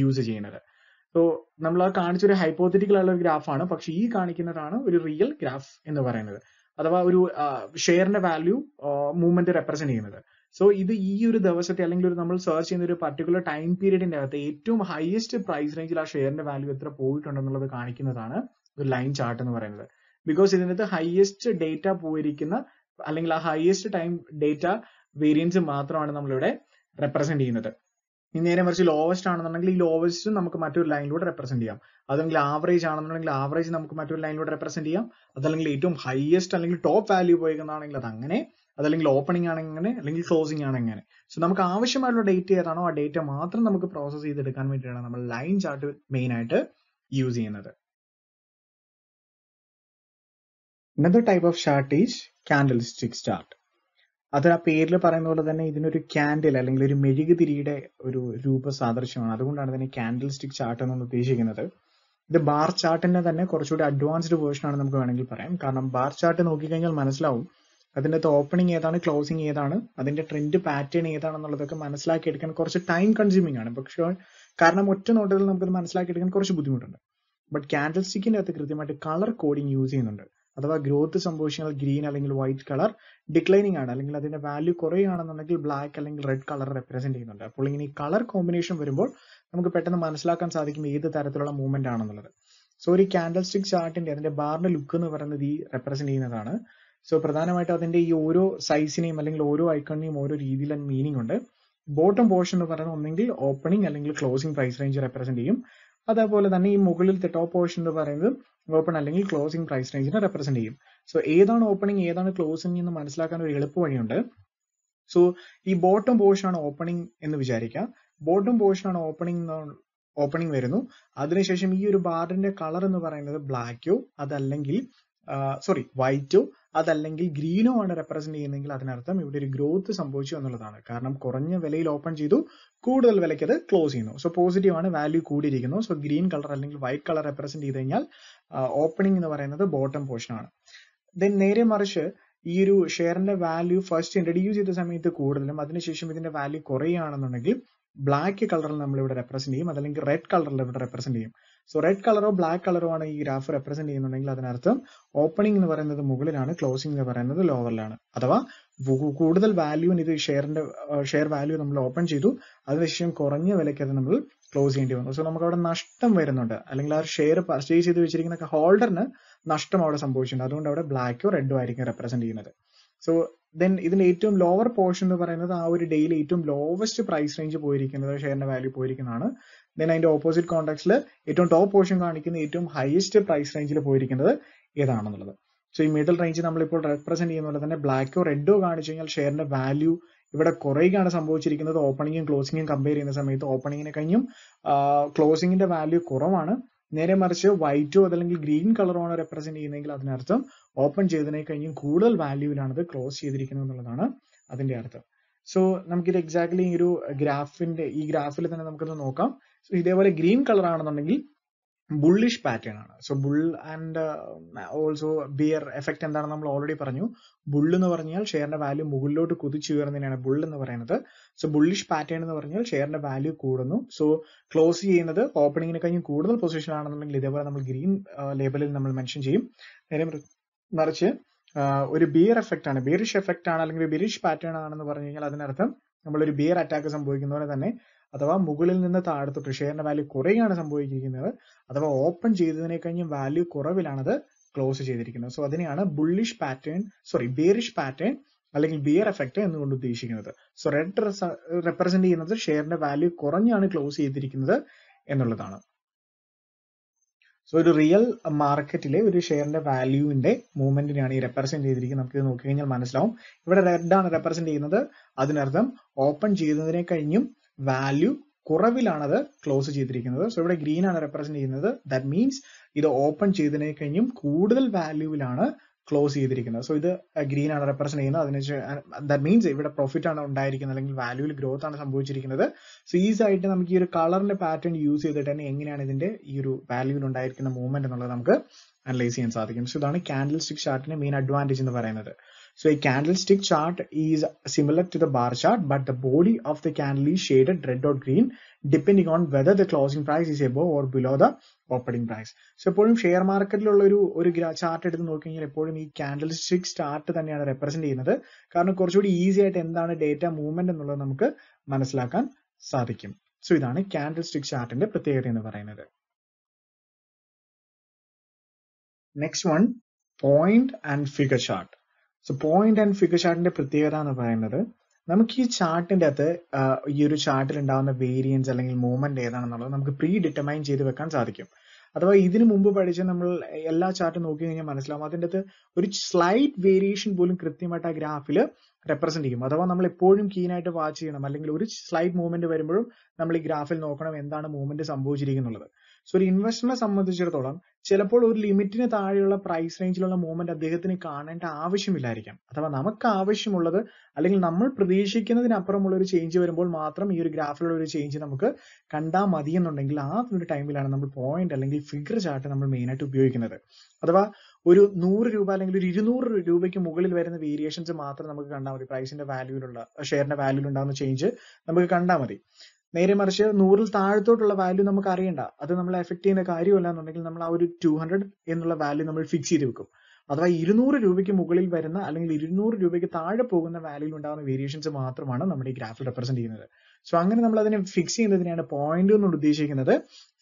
യൂസ് ചെയ്യുന്നത് സോ നമ്മൾ ആ കാണിച്ചൊരു ഹൈപ്പോത്തറ്റിക്കൽ ഉള്ള ഒരു ഗ്രാഫാണ് പക്ഷെ ഈ കാണിക്കുന്നതാണ് ഒരു റിയൽ ഗ്രാഫ് എന്ന് പറയുന്നത് അഥവാ ഒരു ഷെയറിന്റെ വാല്യൂ മൂവ്മെന്റ് റെപ്രസെന്റ് ചെയ്യുന്നത് സോ ഇത് ഈ ഒരു ദിവസത്തെ അല്ലെങ്കിൽ ഒരു നമ്മൾ സെർച്ച് ചെയ്യുന്ന ഒരു പർട്ടിക്കുലർ ടൈം പീരീഡിന്റെ അകത്ത് ഏറ്റവും ഹയസ്റ്റ് പ്രൈസ് റേഞ്ചിൽ ആ ഷെയറിന്റെ വാല്യൂ എത്ര പോയിട്ടുണ്ടെന്നുള്ളത് കാണിക്കുന്നതാണ് ഒരു ലൈൻ ചാർട്ട് എന്ന് പറയുന്നത് ബിക്കോസ് ഇതിനകത്ത് ഹയസ്റ്റ് ഡേറ്റ പോയിരിക്കുന്ന അല്ലെങ്കിൽ ആ ഹയസ്റ്റ് ടൈം ഡേറ്റ വേരിയൻസ് മാത്രമാണ് നമ്മളിവിടെ റെപ്രസെന്റ് ചെയ്യുന്നത് ഇനി നേരെ മറിച്ച് ലോവസ്റ്റ് ആണെന്നുണ്ടെങ്കിൽ ഈ ലോവസ്റ്റ് നമുക്ക് മറ്റൊരു ലൈനിലൂടെ റെപ്രസെന്റ് ചെയ്യാം അതല്ലെങ്കിൽ ആവറേജ് ആണെന്നുണ്ടെങ്കിൽ ആവറേജ് നമുക്ക് മറ്റൊരു ലൈനിലൂടെ റെപ്രസെന്റ് ചെയ്യാം അതല്ലെങ്കിൽ ഏറ്റവും ഹയസ്റ്റ് അല്ലെങ്കിൽ ടോപ്പ് വാല്യൂ ഉപയോഗിക്കുന്നതാണെങ്കിൽ അത് അങ്ങനെ അതല്ലെങ്കിൽ ഓപ്പണിംഗ് ആണെങ്ങനെ അല്ലെങ്കിൽ ക്ലോസിംഗ് ആണെങ്ങനെ സോ നമുക്ക് ആവശ്യമായിട്ടുള്ള ഡേറ്റ് ഏതാണോ ആ ഡേറ്റ മാത്രം നമുക്ക് പ്രോസസ് ചെയ്തെടുക്കാൻ വേണ്ടിയിട്ടാണ് നമ്മൾ ലൈൻ ചാർട്ട് മെയിൻ ആയിട്ട് യൂസ് ചെയ്യുന്നത് type of of is is candlestick chart അത് ആ പേരിൽ പറയുന്ന പോലെ തന്നെ ഇതിനൊരു ക്യാൻഡിൽ അല്ലെങ്കിൽ ഒരു മെഴുകുതിരിയുടെ ഒരു രൂപ സാദൃശ്യമാണ് അതുകൊണ്ടാണ് തന്നെ ക്യാൻഡിൽ സ്റ്റിക് ചാർട്ട് എന്ന് ഉദ്ദേശിക്കുന്നത് ഇത് ബാർ ചാർട്ടിന്റെ തന്നെ കുറച്ചുകൂടി അഡ്വാൻസ്ഡ് വേർഷൻ ആണ് നമുക്ക് വേണമെങ്കിൽ പറയാം കാരണം ബാർ ചാർട്ട് നോക്കിക്കഴിഞ്ഞാൽ മനസ്സിലാവും അതിൻ്റെ അകത്ത് ഓപ്പണിംഗ് ഏതാണ് ക്ലോസിംഗ് ഏതാണ് അതിന്റെ ട്രെൻഡ് പാറ്റേൺ ഏതാണെന്നുള്ളതൊക്കെ മനസ്സിലാക്കി എടുക്കാൻ കുറച്ച് ടൈം കൺസ്യൂമിംഗ് ആണ് പക്ഷേ കാരണം ഒറ്റ നോട്ടത്തിൽ നമുക്ക് മനസ്സിലാക്കി എടുക്കാൻ കുറച്ച് ബുദ്ധിമുട്ടുണ്ട് ബട്ട് ക്യാൻഡിൽ സ്റ്റിക്കിന്റെ അകത്ത് കൃത്യമായിട്ട് കളർ കോഡിംഗ് യൂസ് ചെയ്യുന്നുണ്ട് അഥവാ ഗ്രോത്ത് സംഭവിച്ചാൽ ഗ്രീൻ അല്ലെങ്കിൽ വൈറ്റ് കളർ ഡിക്ലൈനിങ് ആണ് അല്ലെങ്കിൽ അതിന്റെ വാല്യൂ കുറയുകയാണെന്നുണ്ടെങ്കിൽ ബ്ലാക്ക് അല്ലെങ്കിൽ റെഡ് കളർ റെപ്രസെന്റ് ചെയ്യുന്നുണ്ട് അപ്പോൾ ഇങ്ങനെ ഈ കളർ കോമ്പിനേഷൻ വരുമ്പോൾ നമുക്ക് പെട്ടെന്ന് മനസ്സിലാക്കാൻ സാധിക്കും ഏത് തരത്തിലുള്ള മൂവ്മെന്റ് ആണെന്നുള്ളത് സോ ഒരു ക്യാൻഡിൽ സ്റ്റിക് ചാർട്ടിന്റെ അതിന്റെ ബാറിന്റെ ലുക്ക് എന്ന് പറയുന്നത് ഈ റെപ്രസെന്റ് ചെയ്യുന്നതാണ് സോ പ്രധാനമായിട്ടും അതിന്റെ ഈ ഓരോ സൈസിനെയും അല്ലെങ്കിൽ ഓരോ ഐക്കണിനെയും ഓരോ രീതിയിൽ മീനിങ് ഉണ്ട് ബോട്ടം പോർഷൻ എന്ന് പറയുന്നത് ഒന്നെങ്കിൽ ഓപ്പണിംഗ് അല്ലെങ്കിൽ ക്ലോസിംഗ് പ്രൈസ് റേഞ്ച് റെപ്രസെന്റ് ചെയ്യും അതേപോലെ തന്നെ ഈ മുകളിലത്തെ ടോപ്പ് പോർഷൻ എന്ന് പറയുന്നത് ഓപ്പൺ അല്ലെങ്കിൽ ക്ലോസിംഗ് പ്രൈസ് റേഞ്ചിനെ റെപ്രസെന്റ് ചെയ്യും സോ ഏതാണ് ഓപ്പണിംഗ് ഏതാണ് ക്ലോസിംഗ് എന്ന് മനസ്സിലാക്കാൻ ഒരു എളുപ്പ വഴിയുണ്ട് സോ ഈ ബോട്ടം പോർഷൻ ആണ് ഓപ്പണിംഗ് എന്ന് വിചാരിക്കുക ബോട്ടം പോർഷൻ ആണ് ഓപ്പണിംഗ് ഓപ്പണിംഗ് വരുന്നു അതിനുശേഷം ഈ ഒരു ബാറിന്റെ കളർ എന്ന് പറയുന്നത് ബ്ലാക്കോ അതല്ലെങ്കിൽ സോറി വൈറ്റോ അതല്ലെങ്കിൽ ഗ്രീനോ ആണ് റെപ്രസെന്റ് ചെയ്യുന്നതെങ്കിൽ അതിനർത്ഥം ഇവിടെ ഒരു ഗ്രോത്ത് സംഭവിച്ചു എന്നുള്ളതാണ് കാരണം കുറഞ്ഞ വിലയിൽ ഓപ്പൺ ചെയ്തു കൂടുതൽ വിലയ്ക്ക് അത് ക്ലോസ് ചെയ്യുന്നു സോ പോസിറ്റീവ് ആണ് വാല്യൂ കൂടിയിരിക്കുന്നു സോ ഗ്രീൻ കളർ അല്ലെങ്കിൽ വൈറ്റ് കളർ റെപ്രസെന്റ് ചെയ്ത് കഴിഞ്ഞാൽ ഓപ്പണിംഗ് എന്ന് പറയുന്നത് ബോട്ടം പോർഷൻ ആണ് ദെൻ നേരെ മറിച്ച് ഈ ഒരു ഷെയറിന്റെ വാല്യൂ ഫസ്റ്റ് ഇൻട്രഡ്യൂസ് ചെയ്ത സമയത്ത് കൂടുതലും അതിനുശേഷം ഇതിന്റെ വാല്യൂ കുറയുകയാണെന്നുണ്ടെങ്കിൽ ബ്ലാക്ക് കളറിൽ നമ്മൾ ഇവിടെ റെപ്രസെന്റ് ചെയ്യും അതല്ലെങ്കിൽ റെഡ് കളറിൽ ഇവിടെ റെപ്രസെന്റ് ചെയ്യും സോ റെഡ് കളറോ ബ്ലാക്ക് കളറോ ആണ് ഈ ഗ്രാഫ് റെപ്രസെന്റ് ചെയ്യുന്നുണ്ടെങ്കിൽ അതിനർത്ഥം ഓപ്പണിംഗ് എന്ന് പറയുന്നത് മുകളിലാണ് ക്ലോസിംഗ് എന്ന് പറയുന്നത് ലോവറിലാണ് അഥവാ കൂടുതൽ വാല്യൂ ഇത് ഷെയറിന്റെ ഷെയർ വാല്യൂ നമ്മൾ ഓപ്പൺ ചെയ്തു അതിനുശേഷം കുറഞ്ഞ വിലയ്ക്ക് അത് നമ്മൾ ക്ലോസ് ചെയ്യേണ്ടി വന്നു സോ നമുക്ക് അവിടെ നഷ്ടം വരുന്നുണ്ട് അല്ലെങ്കിൽ ആ ഷെയർ പർച്ചേസ് ചെയ്ത് വെച്ചിരിക്കുന്ന ഹോൾഡറിന് നഷ്ടം അവിടെ സംഭവിച്ചിട്ടുണ്ട് അതുകൊണ്ട് അവിടെ ബ്ലാക്കോ റെഡോ ആയിരിക്കും റെപ്രസെന്റ് ചെയ്യുന്നത് സോ ദെൻ ഇതിന്റെ ഏറ്റവും ലോവർ പോർഷൻ എന്ന് പറയുന്നത് ആ ഒരു ഡേയിൽ ഏറ്റവും ലോവസ്റ്റ് പ്രൈസ് റേഞ്ച് പോയിരിക്കുന്നത് ഷെയറിന്റെ വാല്യൂ പോയിരിക്കുന്നതാണ് ദെൻ അതിന്റെ ഓപ്പോസിറ്റ് കോണ്ടാക്ട്സിൽ ഏറ്റവും ടോപ്പ് പോർഷൻ കാണിക്കുന്ന ഏറ്റവും ഹയസ്റ്റ് പ്രൈസ് റേഞ്ചിൽ പോയിരിക്കുന്നത് ഏതാണെന്നുള്ളത് സോ ഈ മിഡിൽ റേഞ്ച് നമ്മളിപ്പോൾ റെപ്രസെന്റ് ചെയ്യുന്ന പോലെ തന്നെ ബ്ലാക്കോ റെഡോ കാണിച്ചു കഴിഞ്ഞാൽ ഷെയറിന്റെ വാല്യൂ ഇവിടെ കുറയുകയാണ് സംഭവിച്ചിരിക്കുന്നത് ഓപ്പണിങ്ങും ക്ലോസിങ്ങും കമ്പയർ ചെയ്യുന്ന സമയത്ത് ഓപ്പണിങ്ങിനെ കഴിഞ്ഞും ക്ലോസിങ്ങിന്റെ വാല്യൂ കുറവാണ് നേരെ മറിച്ച് വൈറ്റോ അതല്ലെങ്കിൽ ഗ്രീൻ കളറോ ആണ് റെപ്രസെന്റ് ചെയ്യുന്നതെങ്കിൽ അതിനർത്ഥം ഓപ്പൺ ചെയ്തതിനെ കഴിഞ്ഞും കൂടുതൽ വാല്യൂവിലാണത് ക്ലോസ് ചെയ്തിരിക്കുന്നത് എന്നുള്ളതാണ് അതിന്റെ അർത്ഥം സോ നമുക്കിത് എക്സാക്ട്ലി ഈ ഒരു ഗ്രാഫിന്റെ ഈ ഗ്രാഫിൽ തന്നെ നമുക്കൊന്ന് നോക്കാം സോ ഇതേപോലെ ഗ്രീൻ കളർ ആണെന്നുണ്ടെങ്കിൽ ബുള്ളിഷ് പാറ്റേൺ ആണ് so bull and also bear effect എന്താണെന്ന് നമ്മൾ ഓൾറെഡി പറഞ്ഞു ബുള്ള് എന്ന് പറഞ്ഞാൽ ഷെയറിന്റെ വാല്യൂ മുകളിലോട്ട് കുതിച്ചുയർന്നതിനാണ് ബുൾ എന്ന് പറയുന്നത് സോ ബുള്ളിഷ് പാറ്റേൺ എന്ന് പറഞ്ഞാൽ ഷെയറിന്റെ വാല്യൂ കൂടുന്നു സോ ക്ലോസ് ചെയ്യുന്നത് ഓപ്പണിങ്ങിനെ കഴിഞ്ഞ് കൂടുതൽ പൊസിഷൻ ആണെന്നുണ്ടെങ്കിൽ ഇതേപോലെ നമ്മൾ ഗ്രീൻ ലേബലിൽ uh, നമ്മൾ മെൻഷൻ ചെയ്യും നേരെ മറിച്ച് uh, ഒരു ബിയർ എഫക്റ്റ് ആണ് ബിയറിഷ് എഫക്റ്റ് ആണ് അല്ലെങ്കിൽ ബിയറിഷ് പാറ്റേൺ ആണെന്ന് പറഞ്ഞു കഴിഞ്ഞാൽ അതിനർത്ഥം നമ്മളൊരു ബിയർ അറ്റാക്ക് സംഭവിക്കുന്ന പോലെ തന്നെ അഥവാ മുകളിൽ നിന്ന് താഴത്തോട്ട് ഷെയറിന്റെ വാല്യൂ കുറയുകയാണ് സംഭവിക്കുന്നത് അഥവാ ഓപ്പൺ ചെയ്തതിനെ കഴിഞ്ഞും വാല്യൂ കുറവിലാണത് ക്ലോസ് ചെയ്തിരിക്കുന്നത് സോ അതിനെയാണ് bullish pattern sorry bearish pattern അല്ലെങ്കിൽ ബിയർ എഫക്റ്റ് എന്നുകൊണ്ട് ഉദ്ദേശിക്കുന്നത് സോ റെഡ് റെപ്രസെന്റ് ചെയ്യുന്നത് ഷെയറിന്റെ വാല്യൂ കുറഞ്ഞാണ് ക്ലോസ് ചെയ്തിരിക്കുന്നത് എന്നുള്ളതാണ് സോ ഒരു റിയൽ മാർക്കറ്റിലെ ഒരു ഷെയറിന്റെ വാല്യൂവിന്റെ മൂവ്മെന്റിനെയാണ് ഈ റെപ്രസെന്റ് ചെയ്തിരിക്കുന്നത് നമുക്ക് ഇത് കഴിഞ്ഞാൽ മനസ്സിലാവും ഇവിടെ റെഡ് ആണ് റെപ്രസെന്റ് ചെയ്യുന്നത് അതിനർത്ഥം ഓപ്പൺ ചെയ്തതിനെ കഴിഞ്ഞും വാല്യൂ കുറവിലാണത് ക്ലോസ് ചെയ്തിരിക്കുന്നത് സോ ഇവിടെ ഗ്രീൻ ആണ് റെപ്രസെന്റ് ചെയ്യുന്നത് ദാറ്റ് മീൻസ് ഇത് ഓപ്പൺ ചെയ്തതിനെ കഴിഞ്ഞും കൂടുതൽ വാല്യൂവിലാണ് ക്ലോസ് ചെയ്തിരിക്കുന്നത് സോ ഇത് ഗ്രീൻ ആണ് റെപ്രസെന്റ് ചെയ്യുന്നത് അതിന് ദാറ്റ് മീൻസ് ഇവിടെ പ്രോഫിറ്റ് ആണ് ഉണ്ടായിരിക്കുന്നത് അല്ലെങ്കിൽ വാല്യൂവിൽ ഗ്രോത്ത് ആണ് സംഭവിച്ചിരിക്കുന്നത് സോ ഈസ് ആയിട്ട് നമുക്ക് ഈ ഒരു കളറിന്റെ പാറ്റേൺ യൂസ് ചെയ്തിട്ട് തന്നെ എങ്ങനെയാണ് ഇതിന്റെ ഈ ഒരു വാല്യൂവിൽ ഉണ്ടായിരിക്കുന്ന മൂവ്മെന്റ് എന്നുള്ളത് നമുക്ക് അനലൈസ് ചെയ്യാൻ സാധിക്കും സോ ഇതാണ് കാൻഡിൽ സ്റ്റിക് ചാർട്ടിന്റെ മെയിൻ അഡ്വാൻറ്റേജ് എന്ന് പറയുന്നത് So a candlestick chart is similar to the bar chart, but the body of the candle is shaded red or green depending on whether the closing price is above or below the opening price so എപ്പോഴും share മാർക്കറ്റിലുള്ള ഒരു ഒരു chart എടുത്ത് നോക്കി കഴിഞ്ഞാൽ എപ്പോഴും ഈ candlestick start തന്നെയാണ് റെപ്രസെന്റ് ചെയ്യുന്നത് കാരണം കുറച്ചുകൂടി ഈസി ആയിട്ട് എന്താണ് ഡേറ്റ മൂവ്മെന്റ് എന്നുള്ളത് നമുക്ക് മനസ്സിലാക്കാൻ സാധിക്കും സോ ഇതാണ് കാൻഡിൽ സ്റ്റിക് ചാർട്ടിന്റെ പ്രത്യേകത എന്ന് പറയുന്നത് next one point and figure chart so point and figure ചാർട്ടിന്റെ പ്രത്യേകത എന്ന് പറയുന്നത് നമുക്ക് ഈ ചാർട്ടിന്റെ അകത്ത് ഈ ഒരു ചാർട്ടിൽ ഉണ്ടാകുന്ന വേരിയൻസ് അല്ലെങ്കിൽ മൂവ്മെന്റ് ഏതാണെന്നുള്ളത് നമുക്ക് പ്രീ ഡിറ്റർമൈൻ ചെയ്ത് വെക്കാൻ സാധിക്കും അഥവാ ഇതിനു മുമ്പ് പഠിച്ച നമ്മൾ എല്ലാ ചാർട്ടും നോക്കി കഴിഞ്ഞാൽ മനസ്സിലാവും അതിൻ്റെ അകത്ത് ഒരു സ്ലൈറ്റ് വേരിയേഷൻ പോലും കൃത്യമായിട്ട് ആ ഗ്രാഫിൽ റെപ്രസെന്റ് ചെയ്യും അഥവാ നമ്മൾ എപ്പോഴും കീനായിട്ട് വാച്ച് ചെയ്യണം അല്ലെങ്കിൽ ഒരു സ്ലൈറ്റ് മൂവ്മെന്റ് വരുമ്പോഴും നമ്മൾ ഈ ഗ്രാഫിൽ നോക്കണം എന്താണ് മൂവ്മെന്റ് സംഭവിച്ചിരിക്കുന്നുള്ളത് സോ ഒരു ഇൻവെസ്റ്ററിനെ സംബന്ധിച്ചിടത്തോളം ചിലപ്പോൾ ഒരു ലിമിറ്റിന് താഴെയുള്ള പ്രൈസ് റേഞ്ചിലുള്ള മൂവ്മെന്റ് അദ്ദേഹത്തിന് കാണേണ്ട ആവശ്യമില്ലായിരിക്കാം അഥവാ നമുക്ക് ആവശ്യമുള്ളത് അല്ലെങ്കിൽ നമ്മൾ പ്രതീക്ഷിക്കുന്നതിനപ്പുറമുള്ള ഒരു ചേഞ്ച് വരുമ്പോൾ മാത്രം ഈ ഒരു ഗ്രാഫിലുള്ള ഒരു ചേഞ്ച് നമുക്ക് കണ്ടാൽ മതി എന്നുണ്ടെങ്കിൽ ആ ഒരു ടൈമിലാണ് നമ്മൾ പോയിന്റ് അല്ലെങ്കിൽ ഫിഗർ ചാർട്ട് നമ്മൾ മെയിനായിട്ട് ഉപയോഗിക്കുന്നത് അഥവാ ഒരു നൂറ് രൂപ അല്ലെങ്കിൽ ഒരു ഇരുന്നൂറ് രൂപയ്ക്ക് മുകളിൽ വരുന്ന വേരിയേഷൻസ് മാത്രം നമുക്ക് കണ്ടാൽ മതി പ്രൈസിന്റെ വാല്യൂലുള്ള ഷെയറിന്റെ വാല്യൂവിൽ ഉണ്ടാകുന്ന ചേഞ്ച് നമുക്ക് കണ്ടാൽ മതി നേരെ മറിച്ച് നൂറിൽ താഴത്തോട്ടുള്ള വാല്യൂ നമുക്ക് അറിയണ്ട അത് നമ്മൾ എഫക്ട് ചെയ്യുന്ന കാര്യമല്ല എന്നുണ്ടെങ്കിൽ നമ്മൾ ആ ഒരു ടു ഹൺഡ്രഡ് എന്നുള്ള വാല്യൂ നമ്മൾ ഫിക്സ് ചെയ്ത് വെക്കും അഥവാ ഇരുന്നൂറ് രൂപയ്ക്ക് മുകളിൽ വരുന്ന അല്ലെങ്കിൽ ഇരുന്നൂറ് രൂപയ്ക്ക് താഴെ പോകുന്ന വാല്യൂ ഉണ്ടാകുന്ന വേരിയേഷൻസ് മാത്രമാണ് നമ്മുടെ ഈ ഗ്രാഫിൽ റെപ്രസെന്റ് ചെയ്യുന്നത് സോ അങ്ങനെ നമ്മൾ അതിനെ ഫിക്സ് ചെയ്യുന്നതിനാണ് പോയിന്റ് എന്ന് ഉദ്ദേശിക്കുന്നത്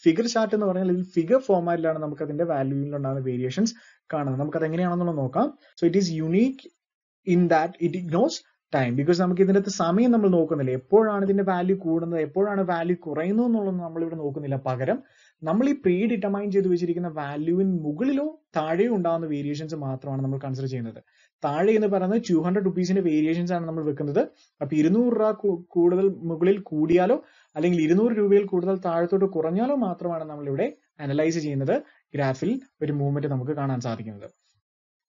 ഫിഗർ ചാർട്ട് എന്ന് പറഞ്ഞാൽ ഇതിൽ ഫിഗർ ഫോമാറ്റിലാണ് നമുക്ക് അതിന്റെ വാല്യൂയിൽ ഉണ്ടാകുന്ന വേരിയേഷൻസ് കാണുന്നത് നമുക്ക് അത് എങ്ങനെയാണെന്നുള്ളത് നോക്കാം so it is unique in that it ignores time because നമുക്ക് ഇതിൻ്റെ അകത്ത് സമയം നമ്മൾ നോക്കുന്നില്ല എപ്പോഴാണ് ഇതിന്റെ വാല്യൂ കൂടുന്നത് എപ്പോഴാണ് വാല്യൂ കുറയുന്നു എന്നുള്ളത് നമ്മൾ ഇവിടെ നോക്കുന്നില്ല പകരം നമ്മൾ ഈ പ്രീ ഡിറ്റമൈൻ ചെയ്ത് വെച്ചിരിക്കുന്ന വാല്യൂവിന് മുകളിലോ താഴെയോ ഉണ്ടാകുന്ന വേരിയേഷൻസ് മാത്രമാണ് നമ്മൾ കൺസിഡർ ചെയ്യുന്നത് താഴെ എന്ന് പറയുന്നത് ടു ഹൺഡ്രഡ് റുപ്പീസിന്റെ വേരിയേഷൻസ് ആണ് നമ്മൾ വെക്കുന്നത് അപ്പൊ ഇരുന്നൂറ് രൂപ കൂടുതൽ മുകളിൽ കൂടിയാലോ അല്ലെങ്കിൽ ഇരുന്നൂറ് രൂപയിൽ കൂടുതൽ താഴത്തോട്ട് കുറഞ്ഞാലോ മാത്രമാണ് നമ്മളിവിടെ അനലൈസ് ചെയ്യുന്നത് ഗ്രാഫിൽ ഒരു മൂവ്മെന്റ് നമുക്ക് കാണാൻ സാധിക്കുന്നത്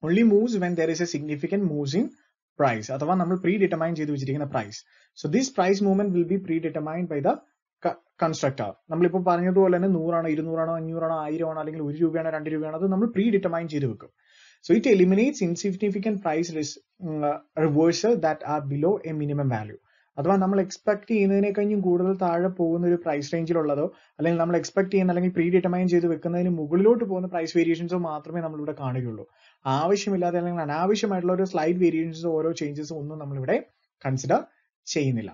only moves when there is a significant moves in price അഥവാ നമ്മൾ പ്രീ ഡിറ്റർമൈൻ ചെയ്ത് വെച്ചിരിക്കുന്ന price so this price movement will be predetermined by the constructor നമ്മളിപ്പോൾ പറഞ്ഞതുപോലെ തന്നെ നൂറാണോ ഇരുന്നൂറാണോ അഞ്ഞൂറാണോ ആയിരമാണോ അല്ലെങ്കിൽ ഒരു രൂപയാണോ രണ്ട് രൂപയാണോ അത് നമ്മൾ പ്രീ ഡിറ്റർമൈൻ ചെയ്ത് വെക്കും so it eliminates insignificant price reversal that are below a minimum value അഥവാ നമ്മൾ എക്സ്പെക്ട് കഴിഞ്ഞും കൂടുതൽ താഴെ പോകുന്ന ഒരു പ്രൈസ് റേഞ്ചിലുള്ളതോ അല്ലെങ്കിൽ നമ്മൾ എക്സ്പെക്ട് ചെയ്യുന്ന അല്ലെങ്കിൽ പ്രീ ഡിറ്റമൈൻ ചെയ്ത് വെക്കുന്നതിന് മുകളിലോട്ട് പോകുന്ന പ്രൈസ് വേരിയേഷൻസോ മാത്രമേ നമ്മൾ ഇവിടെ കാണുകയുള്ളൂ ആവശ്യമില്ലാതെ അല്ലെങ്കിൽ അനാവശ്യമായിട്ടുള്ള ഒരു സ്ലൈഡ് വേരിയേഷൻസോ ഓരോ ചേഞ്ചസും ഒന്നും നമ്മൾ ഇവിടെ കൺസിഡർ ചെയ്യുന്നില്ല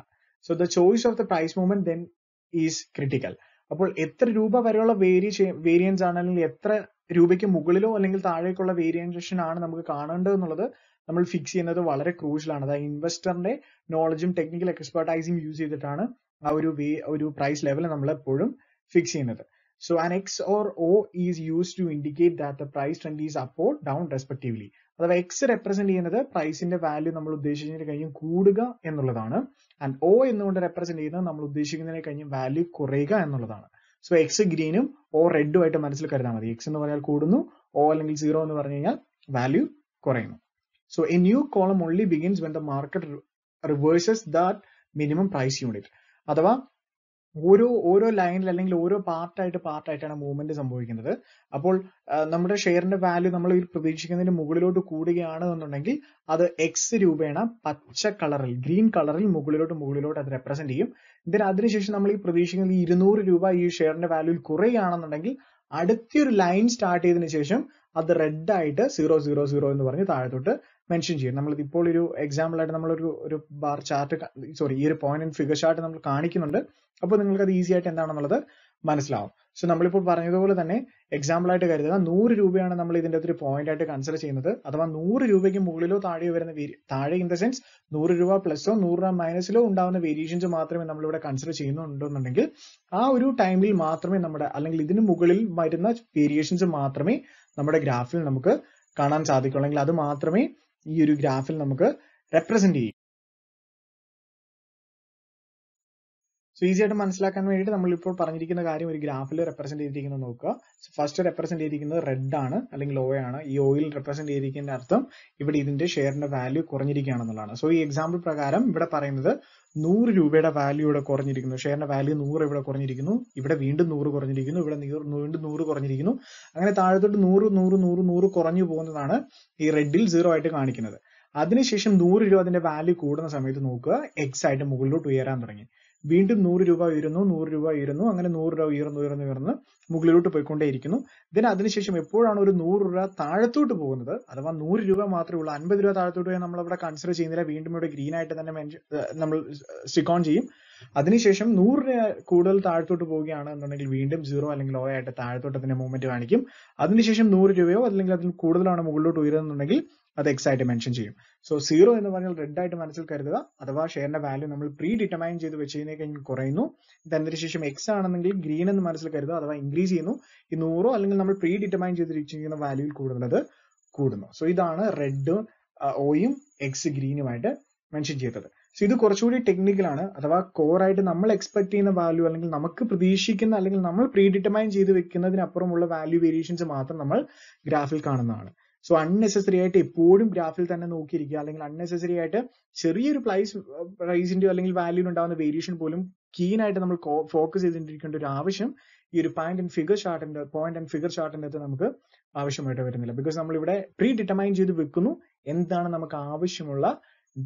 so the choice of the price movement then is critical അപ്പോൾ എത്ര രൂപ വരെയുള്ള വേരി വേരിയൻസ് ആണ് അല്ലെങ്കിൽ എത്ര രൂപയ്ക്ക് മുകളിലോ അല്ലെങ്കിൽ താഴേക്കുള്ള വേരിയൻസേഷൻ ആണ് നമുക്ക് കാണേണ്ടത് എന്നുള്ളത് നമ്മൾ ഫിക്സ് ചെയ്യുന്നത് വളരെ ക്രൂഷ്യലാണ് അതായത് ഇൻവെസ്റ്ററിന്റെ നോളജും ടെക്നിക്കൽ എക്സ്പെർട്ടൈസും യൂസ് ചെയ്തിട്ടാണ് ആ ഒരു വേ ഒരു പ്രൈസ് ലെവൽ നമ്മൾ എപ്പോഴും ഫിക്സ് ചെയ്യുന്നത് so an X or O is use to indicate that the price trend is up or down respectively അഥവാ എക്സ് റെപ്രസെന്റ് ചെയ്യുന്നത് പ്രൈസിന്റെ വാല്യൂ നമ്മൾ ഉദ്ദേശിച്ചതിനെ കഴിഞ്ഞും കൂടുക എന്നുള്ളതാണ് ആൻഡ് ഒ എന്നുകൊണ്ട് റെപ്രസെന്റ് ചെയ്യുന്നത് നമ്മൾ ഉദ്ദേശിക്കുന്നതിനെ കഴിഞ്ഞും വാല്യൂ കുറയുക എന്നുള്ളതാണ് സോ എക്സ് ഗ്രീനും ഓ റെഡും ആയിട്ട് മനസ്സിൽ കരുതാൽ മതി എക്സ് എന്ന് പറഞ്ഞാൽ കൂടുന്നു ഓ അല്ലെങ്കിൽ സീറോ എന്ന് പറഞ്ഞു കഴിഞ്ഞാൽ വാല്യൂ കുറയുന്നു So a new column only begins when the market reverses that minimum price unit. അഥവാ ഓരോ ഓരോ ലൈനിൽ അല്ലെങ്കിൽ ഓരോ പാർട്ടായിട്ട് പാർട്ടായിട്ടാണ് മൂവ്മെന്റ് സംഭവിക്കുന്നത് അപ്പോൾ നമ്മുടെ ഷെയറിന്റെ വാല്യൂ നമ്മൾ പ്രതീക്ഷിക്കുന്നതിന് മുകളിലോട്ട് കൂടുകയാണ് എന്നുണ്ടെങ്കിൽ അത് എക്സ് രൂപേണ പച്ച കളറിൽ ഗ്രീൻ കളറിൽ മുകളിലോട്ട് മുകളിലോട്ട് അത് റെപ്രസെന്റ് ചെയ്യും ഇതിന് അതിനുശേഷം നമ്മൾ ഈ പ്രതീക്ഷിക്കുന്നത് ഇരുന്നൂറ് രൂപ ഈ ഷെയറിന്റെ വാല്യൂയിൽ കുറയുകയാണെന്നുണ്ടെങ്കിൽ അടുത്തൊരു ലൈൻ സ്റ്റാർട്ട് ചെയ്തതിനു ശേഷം അത് റെഡ് ആയിട്ട് സീറോ സീറോ സീറോ എന്ന് പറഞ്ഞ് താഴത്തോട്ട് മെൻഷൻ ചെയ്യും നമ്മൾ ഇപ്പോൾ ഒരു എക്സാമ്പിൾ ആയിട്ട് നമ്മളൊരു ഒരു ബാർ ചാർട്ട് സോറി ഈ ഒരു പോയിന്റ് ആൻഡ് ഫിഗർ ചാർട്ട് നമ്മൾ കാണിക്കുന്നുണ്ട് അപ്പോൾ നിങ്ങൾക്ക് അത് ഈസി ആയിട്ട് എന്താണെന്നുള്ളത് മനസ്സിലാവും സോ നമ്മളിപ്പോൾ പറഞ്ഞതുപോലെ തന്നെ എക്സാമ്പിൾ ആയിട്ട് കരുതുക നൂറ് രൂപയാണ് നമ്മൾ ഇതിന്റെ ഒരു പോയിന്റ് ആയിട്ട് കൺസിഡർ ചെയ്യുന്നത് അഥവാ നൂറ് രൂപയ്ക്ക് മുകളിലോ താഴെയോ വരുന്ന താഴെ ഇൻ ദ സെൻസ് നൂറ് രൂപ പ്ലസോ നൂറ് രൂപ മൈനസിലോ ഉണ്ടാവുന്ന വേരിയേഷൻസ് മാത്രമേ നമ്മൾ ഇവിടെ കൺസിഡർ ചെയ്യുന്നുണ്ടെന്നുണ്ടെങ്കിൽ ആ ഒരു ടൈമിൽ മാത്രമേ നമ്മുടെ അല്ലെങ്കിൽ ഇതിന് മുകളിൽ വരുന്ന വേരിയേഷൻസ് മാത്രമേ നമ്മുടെ ഗ്രാഫിൽ നമുക്ക് കാണാൻ സാധിക്കുള്ളൂ അല്ലെങ്കിൽ അത് മാത്രമേ ഈ ഒരു ഗ്രാഫിൽ നമുക്ക് റെപ്രസെന്റ് ചെയ്യും സോ ഈസി ആയിട്ട് മനസ്സിലാക്കാൻ വേണ്ടിയിട്ട് നമ്മളിപ്പോൾ പറഞ്ഞിരിക്കുന്ന കാര്യം ഒരു ഗ്രാഫിൽ റെപ്രസെന്റ് ചെയ്തിരിക്കുന്നത് നോക്കുക ഫസ്റ്റ് റെപ്രസെന്റ് ചെയ്തിരിക്കുന്നത് റെഡ് ആണ് അല്ലെങ്കിൽ ലോ ആണ് ഈ ഓയിൽ റെപ്രസെന്റ് ചെയ്തിരിക്കുന്ന അർത്ഥം ഇവിടെ ഇതിന്റെ ഷെയറിന്റെ വാല്യൂ കുറഞ്ഞിരിക്കുകയാണെന്നുള്ളതാണ് സോ ഈ എക്സാമ്പിൾ പ്രകാരം ഇവിടെ പറയുന്നത് നൂറ് രൂപയുടെ വാല്യൂ ഇവിടെ കുറഞ്ഞിരിക്കുന്നു ഷെയറിന്റെ വാല്യൂ നൂറ് ഇവിടെ കുറഞ്ഞിരിക്കുന്നു ഇവിടെ വീണ്ടും നൂറ് കുറഞ്ഞിരിക്കുന്നു ഇവിടെ വീണ്ടും നൂറ് കുറഞ്ഞിരിക്കുന്നു അങ്ങനെ താഴത്തോട്ട് നൂറ് നൂറ് നൂറ് നൂറ് കുറഞ്ഞു പോകുന്നതാണ് ഈ റെഡിൽ സീറോ ആയിട്ട് കാണിക്കുന്നത് അതിനുശേഷം നൂറ് രൂപ അതിന്റെ വാല്യൂ കൂടുന്ന സമയത്ത് നോക്കുക എക്സ് ആയിട്ട് മുകളിലോട്ട് ഉയരാൻ തുടങ്ങി വീണ്ടും നൂറ് രൂപ ഉയരുന്നു നൂറ് രൂപ ഉയരുന്നു അങ്ങനെ നൂറ് രൂപ ഉയർന്നു ഉയർന്നു ഉയർന്ന് മുകളിലോട്ട് പോയിക്കൊണ്ടേയിരിക്കുന്നു ദൻ അതിനുശേഷം എപ്പോഴാണ് ഒരു നൂറ് രൂപ താഴത്തോട്ട് പോകുന്നത് അഥവാ നൂറ് രൂപ മാത്രമേ ഉള്ളൂ അൻപത് രൂപ താഴത്തോട്ട് പോയാൽ നമ്മൾ അവിടെ കൺസിഡർ ചെയ്യുന്നില്ല വീണ്ടും ഇവിടെ ഗ്രീൻ ആയിട്ട് തന്നെ നമ്മൾ സ്റ്റിക്ക് ഓൺ ചെയ്യും അതിനുശേഷം നൂറ് രൂപ കൂടുതൽ താഴത്തോട്ട് പോവുകയാണ് എന്നുണ്ടെങ്കിൽ വീണ്ടും സീറോ അല്ലെങ്കിൽ ലോ ആയിട്ട് താഴത്തോട്ട് തന്നെ മൂവ്മെന്റ് കാണിക്കും അതിനുശേഷം നൂറ് രൂപയോ അല്ലെങ്കിൽ അതിൽ കൂടുതലാണ് മുകളിലോട്ട് ഉയരുന്നുണ്ടെങ്കിൽ അത് എക്സ് ആയിട്ട് മെൻഷൻ ചെയ്യും സോ സീറോ എന്ന് പറഞ്ഞാൽ റെഡ് ആയിട്ട് മനസ്സിൽ കരുതുക അഥവാ ഷെയറിന്റെ വാല്യൂ നമ്മൾ പ്രീ ഡിറ്റമൈൻ ചെയ്ത് വെച്ചതിനെ കഴിഞ്ഞ് കുറയുന്നു ശേഷം എക്സ് ആണെന്നെങ്കിൽ ഗ്രീൻ എന്ന് മനസ്സിൽ കരുതുക അഥവാ ഇൻക്രീസ് ചെയ്യുന്നു ഈ നൂറോ അല്ലെങ്കിൽ നമ്മൾ പ്രീ ഡിറ്റമൈൻ ചെയ്ത് വെച്ചിരിക്കുന്ന വാല്യൂയിൽ കൂടുന്നത് കൂടുന്നു സോ ഇതാണ് റെഡ് ഓയും എക്സ് ഗ്രീനുമായിട്ട് മെൻഷൻ ചെയ്തത് സോ ഇത് കുറച്ചുകൂടി ടെക്നിക്കലാണ് അഥവാ കോറായിട്ട് നമ്മൾ എക്സ്പെക്ട് ചെയ്യുന്ന വാല്യൂ അല്ലെങ്കിൽ നമുക്ക് പ്രതീക്ഷിക്കുന്ന അല്ലെങ്കിൽ നമ്മൾ പ്രീ ഡിറ്റമൈൻ ചെയ്ത് വെക്കുന്നതിനപ്പുറമുള്ള വാല്യൂ വേരിയേഷൻസ് മാത്രം നമ്മൾ ഗ്രാഫിൽ കാണുന്നതാണ് സോ അൺനെസസറി ആയിട്ട് എപ്പോഴും ഗ്രാഫിൽ തന്നെ നോക്കിയിരിക്കുക അല്ലെങ്കിൽ അൺനെസസറി ആയിട്ട് ചെറിയൊരു പ്രൈസ് പ്രൈസിന്റെയോ uh, അല്ലെങ്കിൽ വാല്യൂ ഉണ്ടാകുന്ന വേരിയേഷൻ പോലും കീൻ ആയിട്ട് നമ്മൾ ഫോക്കസ് ചെയ്തിരിക്കേണ്ട ഒരു ആവശ്യം ഈ ഒരു പോയിന്റ് ആൻഡ് ഫിഗർ ചാർട്ടിന്റെ പോയിന്റ് ആൻഡ് ഫിഗർ ചാർട്ടിന്റെ അത് നമുക്ക് ആവശ്യമായിട്ട് വരുന്നില്ല ബിക്കോസ് നമ്മൾ ഇവിടെ പ്രീ ഡിറ്റർമൈൻ ചെയ്ത് വെക്കുന്നു എന്താണ് നമുക്ക് ആവശ്യമുള്ള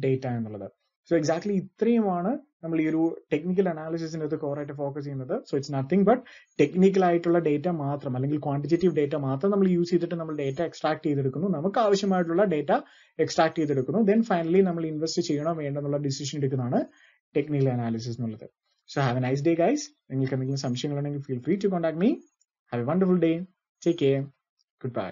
ഡേറ്റ എന്നുള്ളത് സോ എക്സാക്ട്ലി ഇത്രയുമാണ് നമ്മൾ ഈ ഒരു ടെക്നിക്കൽ അനാലിസിസിനകത്ത് കോറായിട്ട് ഫോക്കസ് ചെയ്യുന്നത് so it's nothing but technical ആയിട്ടുള്ള ഡേറ്റ മാത്രം അല്ലെങ്കിൽ ക്വാണ്ടിറ്റേറ്റീവ് ഡേറ്റ മാത്രം നമ്മൾ യൂസ് ചെയ്തിട്ട് നമ്മൾ ഡേറ്റ എക്സ്ട്രാക്ട് ചെയ്തെടുക്കുന്നു നമുക്ക് ആവശ്യമായിട്ടുള്ള ഡേറ്റ എക്സ്ട്രാക്ട് ചെയ്തെടുക്കുന്നു ദെൻ ഫൈനലി നമ്മൾ ഇൻവെസ്റ്റ് ചെയ്യണോ വേണ്ടെന്നുള്ള ഡിസിഷൻ എടുക്കുന്നതാണ് ടെക്നിക്കൽ അനാലിസിസ് എന്നുള്ളത് so have a nice day guys നിങ്ങൾക്ക് എന്തെങ്കിലും സംശയങ്ങളുണ്ടെങ്കിൽ feel free to contact me have a wonderful day take care good by